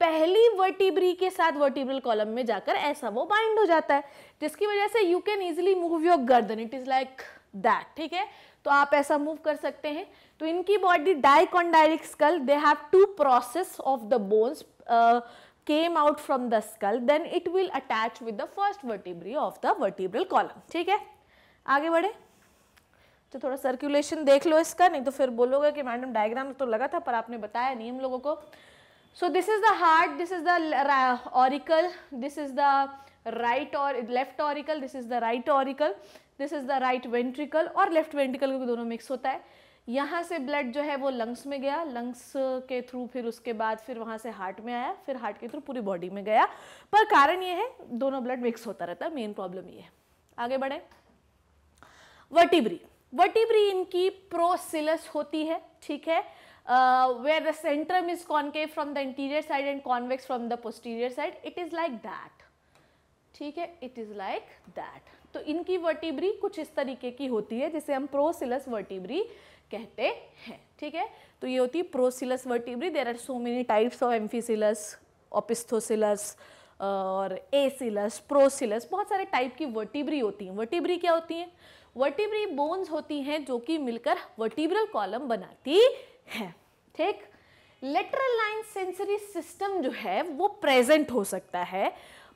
पहली वर्टिब्री के साथ वर्टिब्रल कॉलम में जाकर ऐसा वो बाइंड हो जाता है जिसकी वजह से you can easily move your गर्दन इट इज़ लाइक दैट ठीक है तो आप ऐसा मूव कर सकते हैं तो इनकी body dicondylic skull they have two process of the bones came out from the skull then it will attach with the first vertebra of the vertebral column ठीक है आगे बढ़े तो थोड़ा सर्कुलेशन देख लो इसका नहीं तो फिर बोलोगे कि मैडम डायग्राम तो लगा था पर आपने बताया नहीं हम लोगों को so this is the heart this is the auricle this is the right or left auricle this is the right auricle this is the right ventricle or left ventricle ko dono mix hota hai यहाँ से blood जो है वो lungs में गया lungs के through फिर उसके बाद फिर वहाँ से हार्ट में आया फिर हार्ट के थ्रू पूरी बॉडी में गया पर कारण ये है दोनों ब्लड मिक्स होता रहता है मेन प्रॉब्लम ये है आगे बढ़े वर्टिब्री वर्टिब्री इनकी प्रोसिलस होती है ठीक है where the centrum is concave from the interior side and convex from the posterior side it is like that ठीक है इट इज़ लाइक दैट तो इनकी वर्टिब्री कुछ इस तरीके की होती है जिसे हम प्रोसिलस वर्टिब्री कहते हैं ठीक है तो ये होती है procoelous vertebrae there are so many types of amphicoelous opisthocoelous और एसिलस प्रोसिलस बहुत सारे टाइप की वर्टिब्री होती हैं वर्टिब्री क्या होती हैं वर्टिब्री बोन्स होती हैं जो कि मिलकर वर्टिब्रल कॉलम बनाती है ठीक लेटरल लाइन सेंसरी सिस्टम जो है वो प्रेजेंट हो सकता है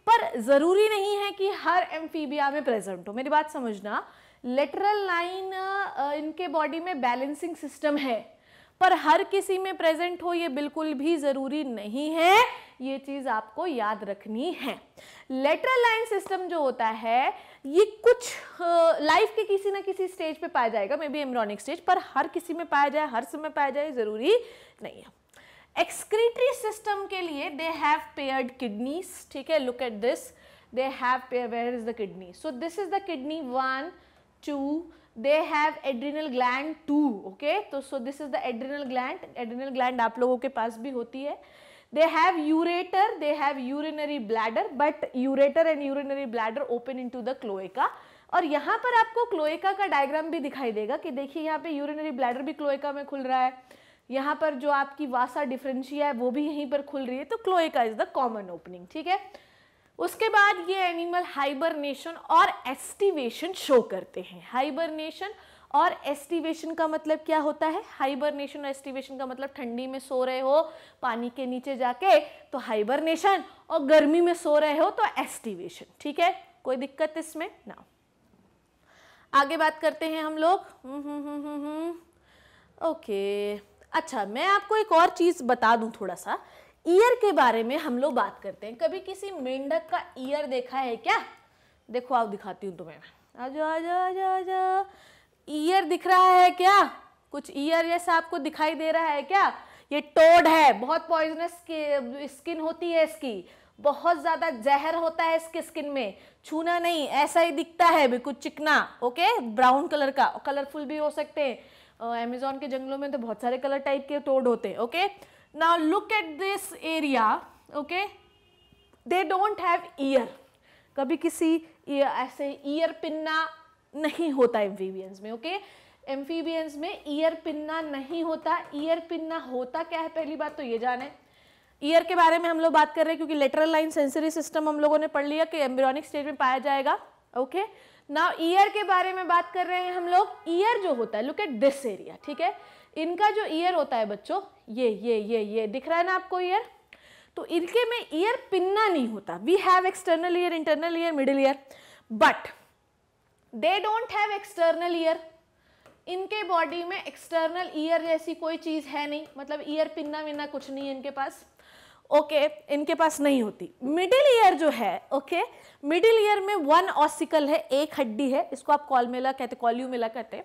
पर ज़रूरी नहीं है कि हर एम्फीबिया में प्रेजेंट हो मेरी बात समझना लेटरल लाइन इनके बॉडी में बैलेंसिंग सिस्टम है पर हर किसी में प्रेजेंट हो ये बिल्कुल भी ज़रूरी नहीं है ये चीज़ आपको याद रखनी है लेटरल लाइन सिस्टम जो होता है ये कुछ लाइफ के किसी ना किसी स्टेज पे पाया जाएगा मे बी एम्ब्रॉनिक स्टेज पर हर किसी में पाया जाए हर समय पाया जाए ज़रूरी नहीं है एक्सक्रीटरी सिस्टम के लिए दे हैव पेयर्ड किडनीज ठीक है look at this they have pair where is the kidney so this is the kidney one two they have adrenal gland too okay तो so this is the adrenal gland adrenal gland आप लोगों के पास भी होती है they have ureter they have urinary bladder but ureter and urinary bladder open into the cloaca और यहाँ पर आपको क्लोएका का डायग्राम भी दिखाई देगा कि देखिए यहाँ पे यूरिनरी ब्लैडर भी क्लोएका में खुल रहा है यहाँ पर जो आपकी वासा डिफरेंशिया है वो भी यहीं पर खुल रही है तो cloaca is the common opening ठीक है उसके बाद ये एनिमल हाइबरनेशन और एस्टिवेशन शो करते हैं हाइबरनेशन और एस्टिवेशन का मतलब क्या होता है हाइबरनेशन और एस्टिवेशन का मतलब ठंडी में सो रहे हो पानी के नीचे जाके तो हाइबरनेशन और गर्मी में सो रहे हो तो एस्टिवेशन ठीक है कोई दिक्कत इसमें ना आगे बात करते हैं हम लोग हम्म, हम्म, हम्म, ओके अच्छा मैं आपको एक और चीज़ बता दूं थोड़ा सा ईयर के बारे में हम लोग बात करते हैं कभी किसी मेंढक का ईयर देखा है क्या देखो आप दिखाती हूँ तुम्हें आ जाओ आ जाओ ईयर दिख रहा है क्या कुछ ईयर जैसा आपको दिखाई दे रहा है क्या ये टोड है बहुत पॉइजनस स्किन होती है इसकी बहुत ज़्यादा जहर होता है इसके स्किन में छूना नहीं ऐसा ही दिखता है बिल्कुल चिकना ओके ब्राउन कलर का कलरफुल भी हो सकते हैं अमेजोन के जंगलों में तो बहुत सारे कलर टाइप के टोड होते हैं okay now look at this area okay they don't have ear कभी किसी ऐसे ईयर पिन्ना नहीं होता एम्फीबियंस में ओके एम्फीबियंस में ईयर पिन्ना नहीं होता ईयर पिन्ना होता क्या है पहली बात तो ये जाने ईयर के बारे में हम लोग बात कर रहे हैं क्योंकि लेटरल लाइन सेंसरी सिस्टम हम लोगों ने पढ़ लिया कि एम्ब्रियोनिक स्टेज में पाया जाएगा ओके नाउ ईयर के बारे में बात कर रहे हैं हम लोग ईयर जो होता है लुक एट दिस एरिया ठीक है इनका जो ईयर होता है बच्चों ये ये ये ये दिख रहा है ना आपको ईयर तो इनके में ईयर पिन्ना नहीं होता we have external ear internal ear middle ear but they don't have external ear इनके बॉडी में एक्सटर्नल ईयर जैसी कोई चीज़ है नहीं मतलब ईयर पिन्ना विन्ना कुछ नहीं है इनके पास ओके okay, इनके पास नहीं होती मिडिल ईयर जो है ओके मिडिल ईयर में वन ऑसिकल है एक हड्डी है इसको आप कॉलमेला कहते कॉल्यूमेला कहते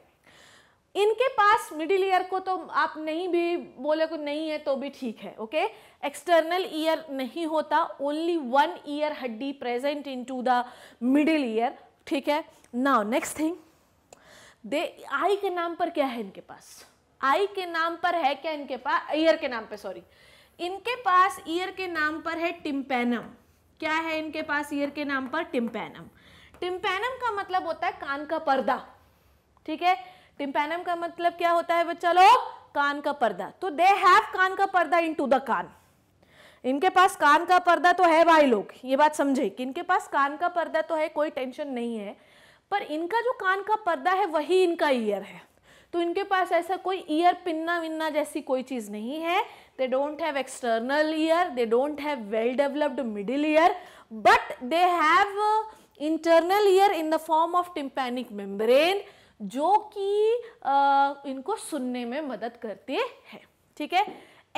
इनके पास मिडिल ईयर को तो आप नहीं भी बोले को नहीं है तो भी ठीक है ओके एक्सटर्नल ईयर नहीं होता ओनली वन ईयर हड्डी present into the middle ear ठीक है now next thing they eye के नाम पर क्या है इनके पास आई के नाम पर है क्या इनके पास ईयर के नाम पर सॉरी इनके पास ईयर के नाम पर है टिम्पैनम क्या है इनके पास ईयर के नाम पर टिम्पैनम टिम्पैनम का मतलब होता है कान का पर्दा ठीक है टिम्पैनम का मतलब क्या होता है बच्चा लोग कान का पर्दा तो दे हैव कान का पर्दा इन टू द कान इनके पास कान का पर्दा तो है भाई लोग ये बात समझे कि इनके पास कान का पर्दा तो है कोई टेंशन नहीं है पर इनका जो कान का पर्दा है वही इनका ईयर है तो इनके पास ऐसा कोई ईयर पिन्ना विन्ना जैसी कोई चीज़ नहीं है they don't have external ear they don't have well developed middle ear but they have internal ear in the form of tympanic membrane जो कि uh, इनको सुनने में मदद करते है ठीक है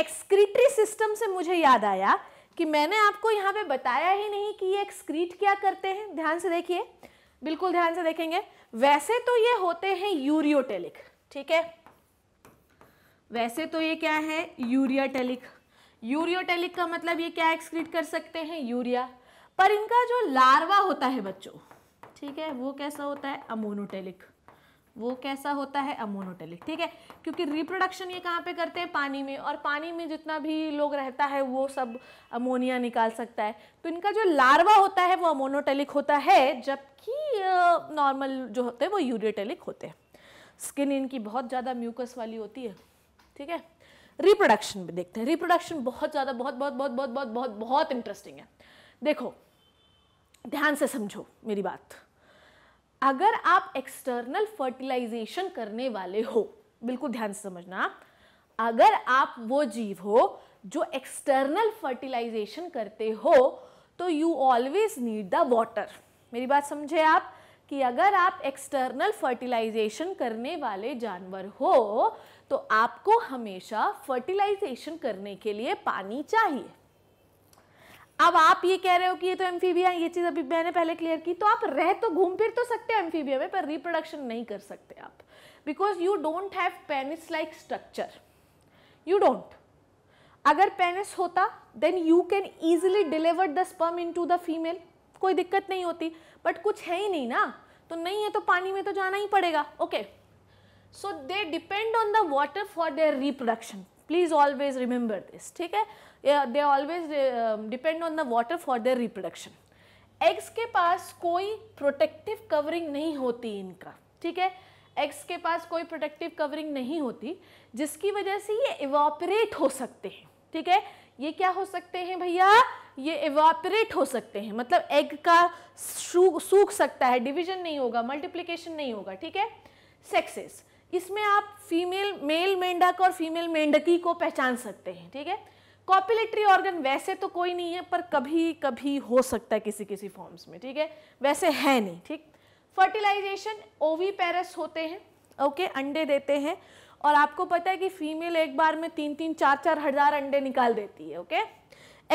एक्सक्रीटरी सिस्टम से मुझे याद आया कि मैंने आपको यहाँ पे बताया ही नहीं कि ये एक्सक्रीट क्या करते हैं ध्यान से देखिए बिल्कुल ध्यान से देखेंगे वैसे तो ये होते हैं यूरियोटेलिक ठीक है वैसे तो ये क्या है यूरियाटेलिक यूरियोटेलिक का मतलब ये क्या एक्सक्रीट कर सकते हैं यूरिया पर इनका जो लार्वा होता है बच्चों ठीक है वो कैसा होता है अमोनोटेलिक वो कैसा होता है अमोनोटेलिक ठीक है क्योंकि रिप्रोडक्शन ये कहाँ पे करते हैं पानी में और पानी में जितना भी लोग रहता है वो सब अमोनिया निकाल सकता है तो इनका जो लार्वा होता है वो अमोनोटेलिक होता है जबकि नॉर्मल जो होते हैं वो यूरियोटेलिक होते हैं स्किन इनकी बहुत ज़्यादा म्यूकस वाली होती है ठीक है रिप्रोडक्शन भी देखते हैं रिप्रोडक्शन बहुत ज़्यादा बहुत बहुत बहुत बहुत बहुत बहुत बहुत इंटरेस्टिंग है देखो ध्यान से समझो मेरी बात अगर आप एक्सटर्नल फर्टिलाइजेशन करने वाले हो बिल्कुल ध्यान से समझना अगर आप वो जीव हो जो एक्सटर्नल फर्टिलाइजेशन करते हो तो you always need the water मेरी बात समझे आप कि अगर आप एक्सटर्नल फर्टिलाइजेशन करने वाले जानवर हो तो आपको हमेशा फर्टिलाइजेशन करने के लिए पानी चाहिए अब आप ये कह रहे हो कि ये तो एम्फीबिया ये चीज़ अभी मैंने पहले क्लियर की तो आप रह तो घूम फिर तो सकते हो एम्फीबिया में पर रिप्रोडक्शन नहीं कर सकते आप because you don't have penis like structure you don't अगर पेनिस होता then you can easily deliver the sperm into the female कोई दिक्कत नहीं होती बट कुछ है ही नहीं ना तो नहीं है तो पानी में तो जाना ही पड़ेगा okay so they depend on the water for their reproduction please always remember this ठीक है they always uh, um, depend on the water for their reproduction. Eggs के पास कोई प्रोटेक्टिव कवरिंग नहीं होती इनका ठीक है एग्स के पास कोई प्रोटेक्टिव कवरिंग नहीं होती जिसकी वजह से ये इवापरेट हो सकते हैं ठीक है ये क्या हो सकते हैं भैया ये इवापरेट हो सकते हैं मतलब एग का सूख सकता है डिवीजन नहीं होगा मल्टीप्लीकेशन नहीं होगा ठीक है सेक्सेस इसमें आप फीमेल मेल मेंढक और फीमेल मेंढकी को पहचान सकते हैं ठीक है कॉपिलेटरी ऑर्गन वैसे तो कोई नहीं है पर कभी कभी हो सकता है किसी किसी फॉर्म्स में ठीक है वैसे है नहीं ठीक फर्टिलाइजेशन ओवी पैरस होते हैं ओके अंडे देते हैं और आपको पता है कि फीमेल एक बार में तीन तीन चार चार हज़ार अंडे निकाल देती है ओके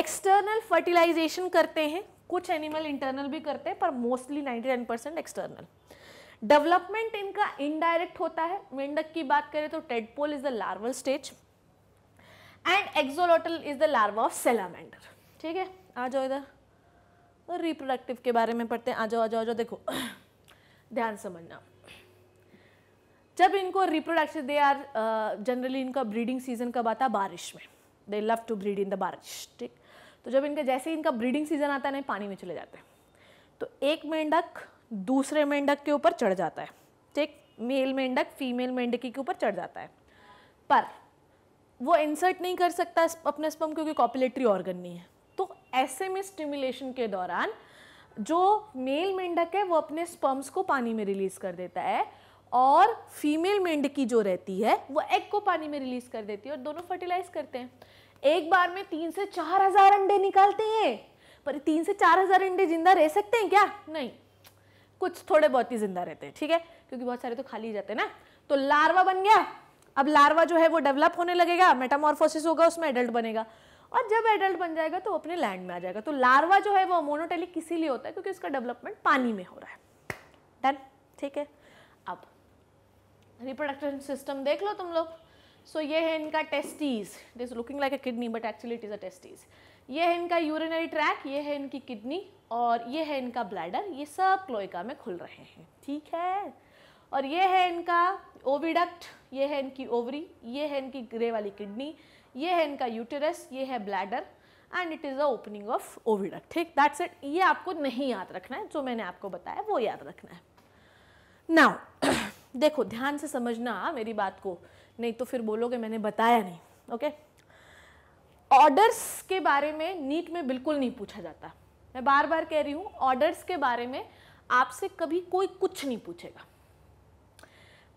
एक्सटर्नल फर्टिलाइजेशन करते हैं कुछ एनिमल इंटरनल भी करते हैं पर मोस्टली 99 परसेंट एक्सटर्नल डेवलपमेंट इनका इनडायरेक्ट होता है मेंढक की बात करें तो tadpole is the larval stage and axolotl is the larva of salamander ठीक है आ जाओ इधर रिप्रोडक्टिव के बारे में पढ़ते हैं आ जाओ आ जाओ आ जाओ देखो ध्यान समझना जब इनको रिप्रोडक्शन दे आर जनरली इनका ब्रीडिंग सीजन कब आता है बारिश में they love to breed in the बारिश ठीक तो जब इनका जैसे ही इनका ब्रीडिंग सीजन आता है ना पानी में चले जाते हैं तो एक मेंढक दूसरे मेंढक के ऊपर चढ़ जाता है ठीक मेल मेंढक फीमेल मेंढकी के ऊपर चढ़ जाता है पर वो इंसर्ट नहीं कर सकता अपना स्पम क्योंकि कॉपुलेटरी ऑर्गन नहीं है तो ऐसे में स्टिमुलेशन के दौरान जो मेल मेंढक है वो अपने स्पम्स को पानी में रिलीज़ कर देता है और फीमेल मेंढकी जो रहती है वो एग को पानी में रिलीज़ कर देती है और दोनों फर्टिलाइज करते हैं एक बार में तीन से चार हज़ार अंडे निकालते हैं पर तीन से चार हज़ार अंडे जिंदा रह सकते हैं क्या नहीं कुछ थोड़े बहुत ही जिंदा रहते हैं ठीक है क्योंकि बहुत सारे तो खाली जाते हैं ना तो लार्वा बन गया अब लार्वा जो है वो डेवलप होने लगेगा मेटामॉर्फोसिस होगा उसमें एडल्ट बनेगा और जब एडल्ट बन जाएगा तो अपने लैंड में आ जाएगा तो लार्वा जो है वो मोनोटेलिक लिए होता है क्योंकि उसका डेवलपमेंट पानी में हो रहा है डन ठीक है अब रिप्रोडक्टिव सिस्टम देख लो तुम लोग सो so, ये है इनका testes it is looking like a kidney but actually it is a testes ये है इनका यूरिनरी ट्रैक ये है इनकी किडनी और ये है इनका ब्लैडर ये सब क्लोइका में खुल रहे हैं ठीक है और ये है इनका ओविडक्ट ये है इनकी ओवरी ये है इनकी ग्रे वाली किडनी ये है इनका यूटेरस ये है bladder and it is the opening of oviduct ठीक दैट्स इट ये आपको नहीं याद रखना है जो मैंने आपको बताया वो याद रखना है नाउ देखो ध्यान से समझना मेरी बात को नहीं तो फिर बोलोगे मैंने बताया नहीं ओके okay? ऑर्डर्स के बारे में नीट में बिल्कुल नहीं पूछा जाता मैं बार बार कह रही हूँ ऑर्डर्स के बारे में आपसे कभी कोई कुछ नहीं पूछेगा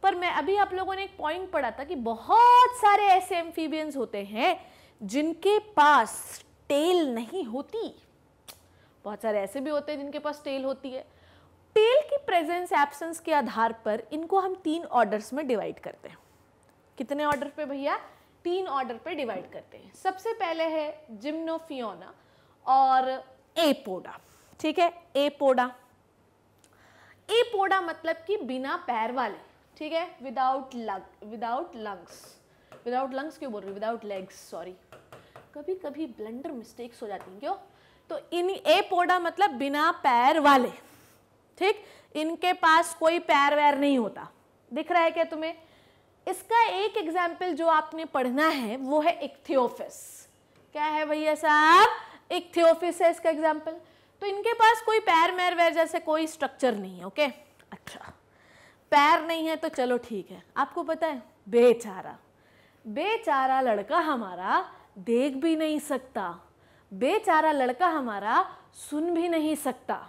पर मैं अभी आप लोगों ने एक पॉइंट पढ़ा था कि बहुत सारे ऐसे एम्फीबियंस होते हैं जिनके पास टेल नहीं होती बहुत सारे ऐसे भी होते हैं जिनके पास टेल होती है टेल की प्रेजेंस एब्सेंस के आधार पर इनको हम तीन ऑर्डर्स में डिवाइड करते हैं कितने ऑर्डर पे भैया तीन ऑर्डर पे डिवाइड करते हैं सबसे पहले है जिम्नोफियोना और एपोडा ठीक है एपोडा एपोडा मतलब कि बिना पैर वाले ठीक है विदाउट लग विदाउट लंग्स विदाउट लंग्स क्यों बोल रही विदाउट लेग्स सॉरी कभी कभी ब्लेंडर मिस्टेक्स हो जाती हैं क्यों तो इन ए पोडा मतलब बिना पैर वाले ठीक इनके पास कोई पैर वैर नहीं होता दिख रहा है क्या तुम्हें इसका एक एग्जाम्पल जो आपने पढ़ना है वो है इक्थियोफिस क्या है भैया साहब इक्थियोफिस है इसका एग्जाम्पल तो इनके पास कोई पैर मैर वैर जैसे कोई स्ट्रक्चर नहीं है ओके अच्छा पैर नहीं है तो चलो ठीक है आपको पता है बेचारा बेचारा लड़का हमारा देख भी नहीं सकता बेचारा लड़का हमारा सुन भी नहीं सकता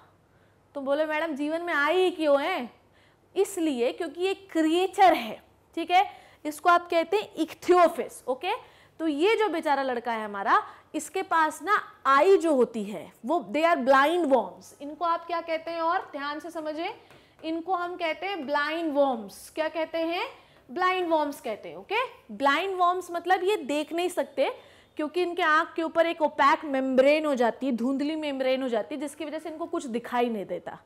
तो बोले मैडम जीवन में आई क्यों है इसलिए क्योंकि ये क्रिएचर है ठीक है इसको आप कहते हैं इक्थियोफिस ओके तो ये जो बेचारा लड़का है हमारा इसके पास ना आई जो होती है वो दे आर ब्लाइंड वॉर्म्स इनको आप क्या कहते हैं और ध्यान से समझें इनको हम कहते हैं ब्लाइंड वॉर्म्स क्या कहते हैं ब्लाइंड वॉर्म्स कहते हैं ओके ब्लाइंड वॉर्म्स मतलब ये देख नहीं सकते क्योंकि इनके आँख के ऊपर एक ओपैक मेम्ब्रेन हो जाती है धुंधली मेम्ब्रेन हो जाती है जिसकी वजह से इनको कुछ दिखाई नहीं देता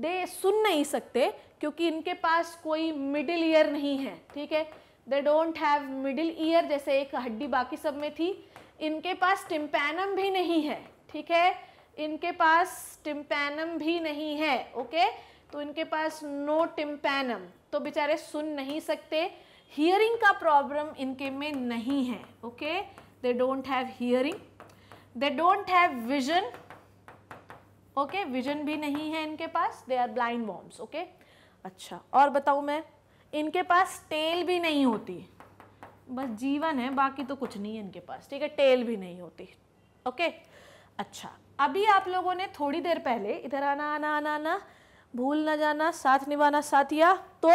दे सुन नहीं सकते क्योंकि इनके पास कोई मिडिल ईयर नहीं है ठीक है they don't have middle ear जैसे एक हड्डी बाकी सब में थी इनके पास टिम्पैनम भी नहीं है ठीक है इनके पास टिम्पैनम भी नहीं है ओके okay? तो इनके पास नो टिम्पैनम तो बेचारे सुन नहीं सकते हियरिंग का प्रॉब्लम इनके में नहीं है okay they don't have hearing they don't have vision okay vision भी नहीं है इनके पास they are blind worms okay अच्छा और बताऊँ मैं इनके पास टेल भी नहीं होती बस जीवन है बाकी तो कुछ नहीं है इनके पास ठीक है टेल भी नहीं होती ओके अच्छा अभी आप लोगों ने थोड़ी देर पहले इधर आना आना आना आना भूल ना जाना साथ निभाना साथिया तो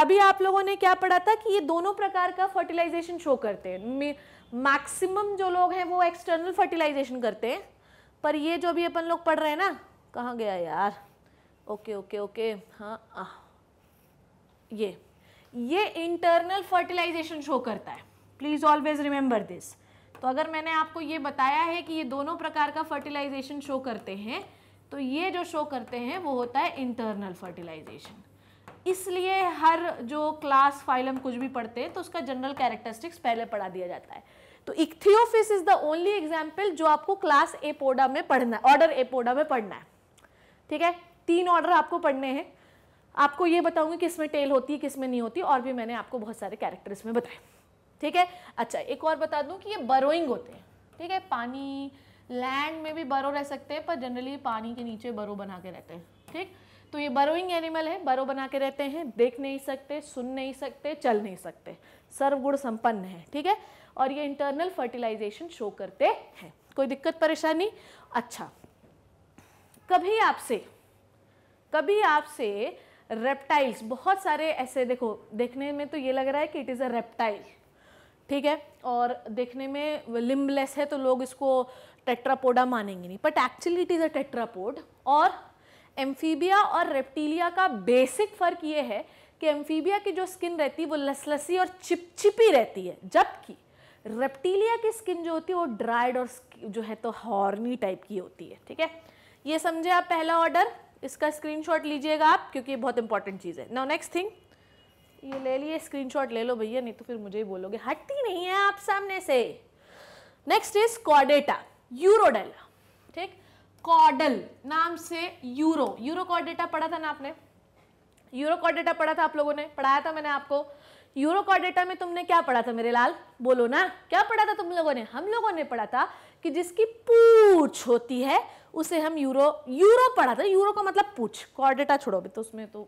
अभी आप लोगों ने क्या पढ़ा था कि ये दोनों प्रकार का फर्टिलाइजेशन शो करते हैं मैक्सिमम जो लोग हैं वो एक्सटर्नल फर्टिलाइजेशन करते हैं पर ये जो भी अपन लोग पढ़ रहे हैं ना कहाँ गया यार ओके ओके ओके हाँ आ, ये ये इंटरनल फर्टिलाइजेशन शो करता है प्लीज़ ऑलवेज रिमेंबर दिस तो अगर मैंने आपको ये बताया है कि ये दोनों प्रकार का फर्टिलाइजेशन शो करते हैं तो ये जो शो करते हैं वो होता है इंटरनल फर्टिलाइजेशन इसलिए हर जो क्लास फाइलम कुछ भी पढ़ते हैं तो उसका जनरल कैरेक्टरिस्टिक्स पहले पढ़ा दिया जाता है तो Ichthyophis is the only example जो आपको क्लास एपोडा में पढ़ना है ऑर्डर एपोडा में पढ़ना है ठीक है तीन ऑर्डर आपको पढ़ने हैं आपको ये बताऊंगी किस में टेल होती है किस में नहीं होती और भी मैंने आपको बहुत सारे कैरेक्टर इसमें बताए ठीक है अच्छा एक और बता दूं कि ये बरोइंग होते हैं ठीक है पानी लैंड में भी बरो रह सकते हैं पर जनरली पानी के नीचे बरो बना के रहते हैं ठीक तो ये बरोइंग एनिमल है बरो बना के रहते हैं देख नहीं सकते सुन नहीं सकते चल नहीं सकते सर्वगुण संपन्न है ठीक है और ये इंटरनल फर्टिलाइजेशन शो करते हैं कोई दिक्कत परेशानी अच्छा कभी आपसे कभी आपसे रेप्टाइल्स बहुत सारे ऐसे देखो देखने में तो ये लग रहा है कि इट इज़ अ रेप्टाइल ठीक है और देखने में लिम्बलेस है तो लोग इसको टेट्रापोडा मानेंगे नहीं but actually it is a tetrapod और एम्फीबिया और रेप्टीलिया का बेसिक फ़र्क ये है कि एम्फीबिया की जो स्किन रहती है वो लसलसी और चिपचिपी रहती है जबकि रेप्टीलिया की स्किन जो होती है वो ड्राइड और जो है तो हॉर्नी टाइप की होती है ठीक है ये समझे आप पहला ऑर्डर इसका स्क्रीनशॉट लीजिएगा आप क्योंकि ये बहुत इंपॉर्टेंट चीज़ है नाउ नेक्स्ट थिंग ये ले लिए स्क्रीनशॉट ले लो भैया नहीं तो फिर मुझे ही बोलोगे हटती नहीं है आप सामने से नेक्स्ट इज कॉडेटा यूरोडल ठीक कॉडल नाम से यूरो यूरो कॉर्डेटा पढ़ा था ना आपने यूरो कॉर्डेटा पढ़ा था आप लोगों ने पढ़ाया था मैंने आपको यूरो कॉर्डेटा में तुमने क्या पढ़ा था मेरे लाल बोलो ना क्या पढ़ा था तुम लोगों ने हम लोगों ने पढ़ा था कि जिसकी पूछ होती है उसे हम यूरो यूरो पढ़ा था यूरो का मतलब पूछ कॉर्डेटा छोड़ो भी तो उसमें तो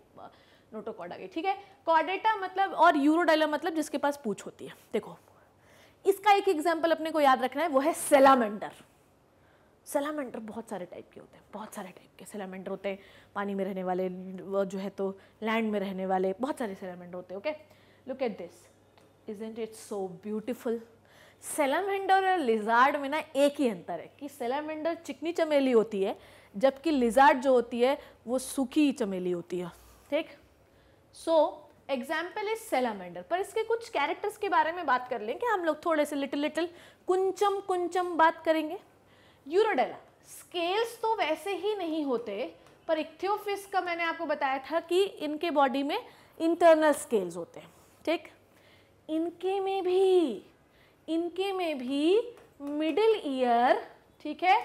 नोटोकॉर्ड आ गई ठीक है कॉर्डेटा मतलब और यूरोडाइला मतलब जिसके पास पूछ होती है देखो इसका एक एग्जाम्पल अपने को याद रखना है वो है सेलामेंडर सलामेंडर बहुत सारे टाइप के होते हैं बहुत सारे टाइप के सलामेंडर होते हैं पानी में रहने वाले जो है तो लैंड में रहने वाले बहुत सारे सलामेंडर होते हैं okay look at this isn't it's so beautiful salamander और लिजार्ड में ना एक ही अंतर है कि सेलामेंडर चिकनी चमेली होती है जबकि लिजार्ड जो होती है वो सूखी चमेली होती है ठीक सो एग्जाम्पल इज सेलामेंडर पर इसके कुछ कैरेक्टर्स के बारे में बात कर लें कि हम लोग थोड़े से लिटिल लिटिल कुंचम कुंचम बात करेंगे यूरोडेला स्केल्स तो वैसे ही नहीं होते पर इक्थियोफिस का मैंने आपको बताया था कि इनके बॉडी में इंटरनल स्केल्स होते हैं ठीक इनके में भी इनके में भी मिडिल ईयर ठीक है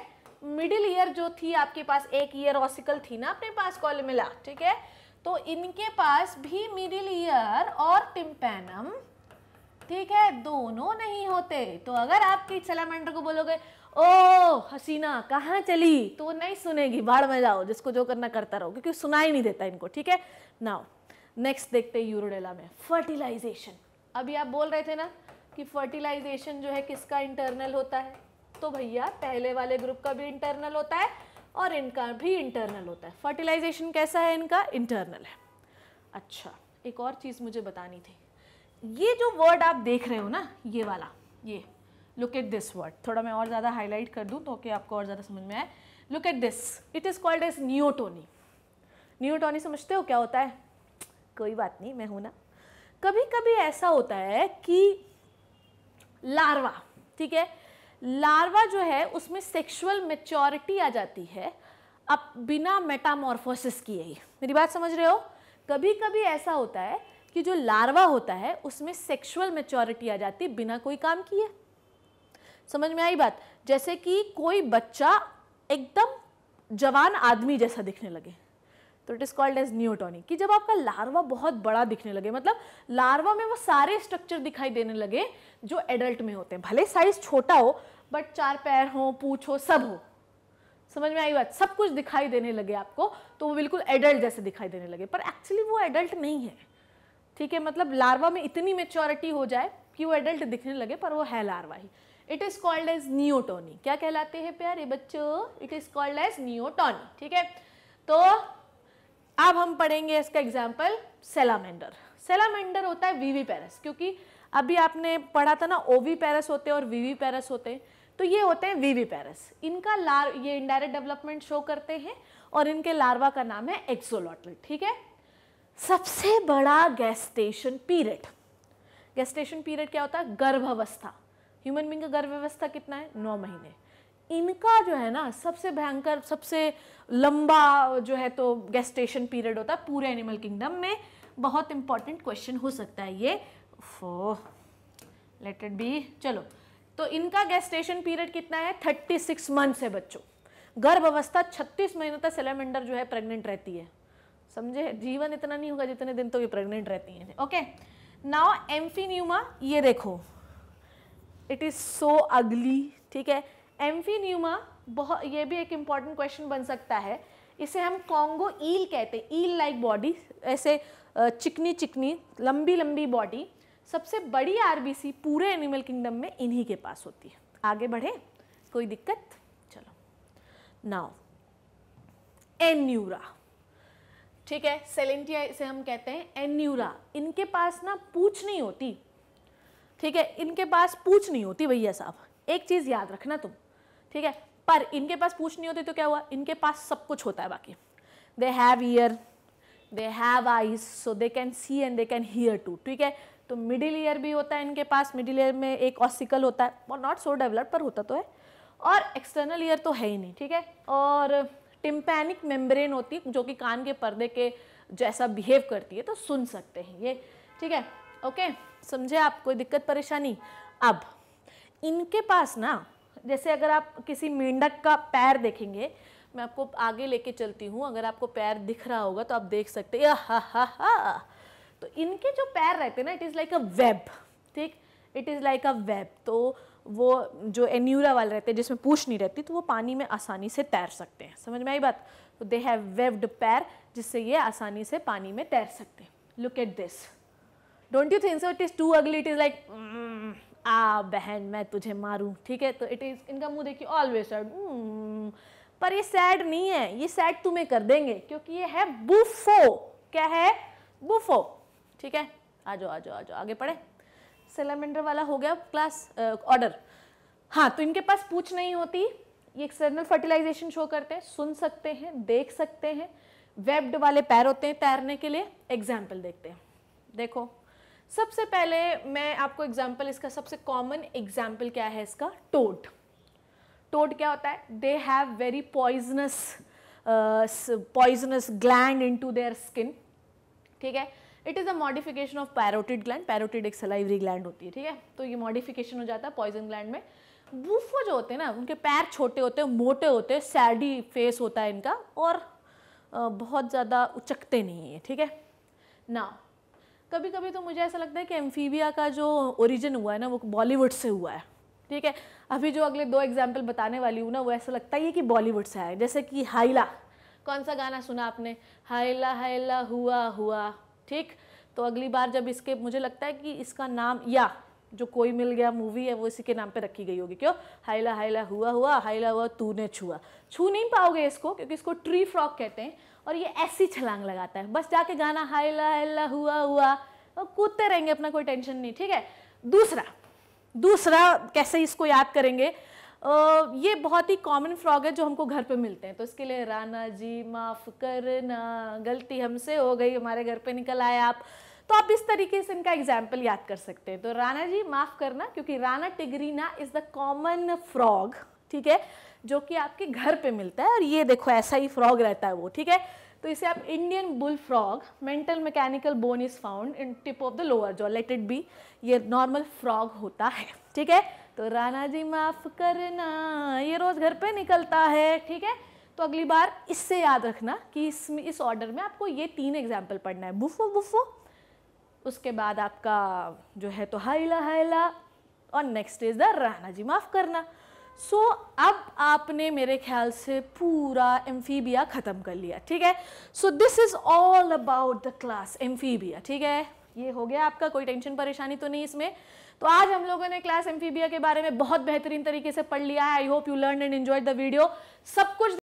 मिडिल ईयर जो थी आपके पास एक ईयर ऑसिकल थी ना अपने पास मिला ठीक है तो इनके पास भी मिडिल ईयर और टिम्पैनम ठीक है दोनों नहीं होते तो अगर आपकी सलामेंडर को बोलोगे ओ हसीना कहाँ चली तो वो नहीं सुनेगी बाढ़ में जाओ जिसको जो करना करता रहो क्योंकि सुनाई नहीं देता इनको ठीक है नाउ नेक्स्ट देखते हैं यूरोडेला में फर्टिलाइजेशन अभी आप बोल रहे थे ना कि फर्टिलाइजेशन जो है किसका इंटरनल होता है तो भैया पहले वाले ग्रुप का भी इंटरनल होता है और इनका भी इंटरनल होता है फर्टिलाइजेशन कैसा है इनका इंटरनल है अच्छा एक और चीज़ मुझे बतानी थी ये जो वर्ड आप देख रहे हो ना ये वाला ये लुक एट दिस वर्ड थोड़ा मैं और ज़्यादा हाईलाइट कर दूँ तो कि आपको और ज़्यादा समझ में आए look at this it is called as neoteny neoteny समझते हो क्या होता है कोई बात नहीं मैं हूँ ना कभी कभी ऐसा होता है कि लार्वा ठीक है लार्वा जो है उसमें सेक्सुअल मेच्योरिटी आ जाती है अब बिना मेटामॉर्फोसिस किए ही मेरी बात समझ रहे हो कभी कभी ऐसा होता है कि जो लार्वा होता है उसमें सेक्सुअल मेच्योरिटी आ जाती है बिना कोई काम किए समझ में आई बात जैसे कि कोई बच्चा एकदम जवान आदमी जैसा दिखने लगे तो it is called as neoteny कि जब आपका लार्वा बहुत बड़ा दिखने लगे मतलब लार्वा में वो सारे स्ट्रक्चर दिखाई देने लगे जो एडल्ट में होते हैं भले साइज छोटा हो बट चार पैर हो पूछ हो सब हो समझ में आई बात सब कुछ दिखाई देने लगे आपको तो वो बिल्कुल एडल्ट जैसे दिखाई देने लगे पर एक्चुअली वो एडल्ट नहीं है ठीक है मतलब लार्वा में इतनी मेच्योरिटी हो जाए कि वो एडल्ट दिखने लगे पर वो है लार्वा ही it is called as neoteny क्या कहलाते हैं प्यारे बच्चों it is called as neoteny ठीक है तो अब हम पढ़ेंगे इसका एग्जाम्पल सेलामेंडर सेलामेंडर होता है वीवी पैरस क्योंकि अभी आपने पढ़ा था ना ओवी पैरस होते हैं और वीवी पैरस होते हैं तो ये होते हैं वीवी पैरस इनका लार ये इनडायरेक्ट डेवलपमेंट शो करते हैं और इनके लार्वा का नाम है एक्सोलॉटल ठीक है सबसे बड़ा गैस्टेशन पीरियड गैस्टेशन पीरियड क्या होता है गर्भावस्था ह्यूमन बींग का गर्भावस्था कितना है नौ महीने इनका जो है ना सबसे भयंकर सबसे लंबा जो है तो गैस्टेशन पीरियड होता है पूरे एनिमल किंगडम में बहुत इंपॉर्टेंट क्वेश्चन हो सकता है ये फो लेट इट बी चलो तो इनका गैस्टेशन पीरियड कितना है 36 मंथ्स है बच्चों गर्भ अवस्था छत्तीस महीनों तक सिलेमेंडर जो है प्रेग्नेंट रहती है समझे जीवन इतना नहीं होगा जितने दिन तो ये प्रेग्नेंट रहती हैं ओके नाउ एम्फीन्यूमा ये देखो इट इज़ सो अगली ठीक है एम्फीन्यूमा बहुत ये भी एक इम्पॉर्टेंट क्वेश्चन बन सकता है इसे हम कॉन्गो ईल कहते हैं ईल लाइक बॉडी ऐसे चिकनी चिकनी लंबी लंबी बॉडी सबसे बड़ी आरबीसी पूरे एनिमल किंगडम में इन्हीं के पास होती है आगे बढ़े कोई दिक्कत चलो नाउ एन्यूरा ठीक है सेलेंटिया इसे हम कहते हैं एन्यूरा इनके पास ना पूछ नहीं होती ठीक है इनके पास पूछ नहीं होती भैया साहब एक चीज़ याद रखना तुम ठीक है पर इनके पास पूछ नहीं होती तो क्या हुआ इनके पास सब कुछ होता है बाकी they have ear they have eyes so they can see and they can hear too ठीक है तो मिडिल ईयर भी होता है इनके पास मिडिल ईयर में एक ऑसिकल होता है और नॉट सो डेवलप पर होता तो है और एक्सटर्नल ईयर तो है ही नहीं ठीक है और टिम्पैनिक मेम्ब्रेन होती है जो कि कान के पर्दे के जैसा बिहेव करती है तो सुन सकते हैं ये ठीक है ओके समझे आप कोई दिक्कत परेशानी अब इनके पास ना जैसे अगर आप किसी मेंढक का पैर देखेंगे मैं आपको आगे लेके चलती हूँ अगर आपको पैर दिख रहा होगा तो आप देख सकते हैं हा हा हा तो इनके जो पैर रहते हैं ना it is like a web ठीक it is like a web तो वो जो एन्यूरा वाले रहते हैं जिसमें पूछ नहीं रहती तो वो पानी में आसानी से तैर सकते हैं समझ में आई बात तो दे हैव वेव्ड पैर जिससे ये आसानी से पानी में तैर सकते हैं look at this don't you think so it is too ugly it is like ah बहन मैं तुझे मारूँ ठीक है तो इट इज़ इनका मुंह देखिए ऑलवेज सैड hmm. पर ये सैड नहीं है ये सैड तुम्हें कर देंगे क्योंकि ये है बुफो क्या है बुफो ठीक है आ जाओ आ जाओ आ जाओ आगे पढ़े सिलेमेंडर वाला हो गया क्लास ऑर्डर uh, हाँ तो इनके पास पूछ नहीं होती ये एक्सटर्नल फर्टिलाइजेशन शो करते हैं सुन सकते हैं देख सकते हैं वेब्ड वाले पैर होते हैं तैरने के लिए एग्जाम्पल देखते हैं देखो सबसे पहले मैं आपको एग्जाम्पल इसका सबसे कॉमन एग्जाम्पल क्या है इसका टोट टोट क्या होता है they have very poisonous poisonous gland into their skin ठीक है it is a modification of parotid gland parotid एक सलाइवरी ग्लैंड होती है ठीक है तो ये मॉडिफिकेशन हो जाता है पॉइजन ग्लैंड में बूफो जो होते हैं ना उनके पैर छोटे होते हैं मोटे होते हैं सैडी फेस होता है इनका और बहुत ज़्यादा उचकते नहीं है ठीक है ना कभी कभी तो मुझे ऐसा लगता है कि एम्फीबिया का जो ओरिजिन हुआ है ना वो बॉलीवुड से हुआ है ठीक है अभी जो अगले दो एग्जाम्पल बताने वाली हूँ ना वो ऐसा लगता है कि बॉलीवुड से आया जैसे कि हाइला कौन सा गाना सुना आपने हाइला हाइला हुआ हुआ ठीक तो अगली बार जब इसके मुझे लगता है कि इसका नाम या जो कोई मिल गया मूवी है वो इसी के नाम पे रखी गई होगी क्यों हाइला हाइला हुआ हुआ हाइला हुआ तूने छुआ छू नहीं पाओगे इसको क्योंकि इसको ट्री फ्रॉक कहते हैं और ये ऐसी छलांग लगाता है बस जाके गाना हाइला हाइला हुआ हुआ और कूदते रहेंगे अपना कोई टेंशन नहीं ठीक है दूसरा दूसरा कैसे इसको याद करेंगे ये बहुत ही कॉमन फ्रॉग है जो हमको घर पे मिलते हैं तो इसके लिए राना जी माफ़ करना गलती हमसे हो गई हमारे घर पे निकल आए आप तो आप इस तरीके से इनका एग्जाम्पल याद कर सकते हैं तो राना जी माफ़ करना क्योंकि Rana tigrina is the common frog ठीक है जो कि आपके घर पे मिलता है और ये देखो ऐसा ही फ्रॉग रहता है वो ठीक है तो इसे आप Indian bull frog mental mechanical bone is found in tip of the lower jaw let it be ये नॉर्मल फ्रॉग होता है ठीक है तो राणा जी माफ़ करना ये रोज़ घर पे निकलता है ठीक है तो अगली बार इससे याद रखना कि इसमें इस ऑर्डर में आपको ये तीन एग्जाम्पल पढ़ना है बुफो बुफो उसके बाद आपका जो है तो हाइला हाइला और next is the Rana ji माफ़ करना सो so, अब आपने मेरे ख्याल से पूरा एम्फीबिया ख़त्म कर लिया ठीक है so this is all about the class Amphibia ठीक है ये हो गया आपका कोई टेंशन परेशानी तो नहीं इसमें तो आज हम लोगों ने क्लास एम्फीबिया के बारे में बहुत बेहतरीन तरीके से पढ़ लिया है I hope you learn and enjoy the video सब कुछ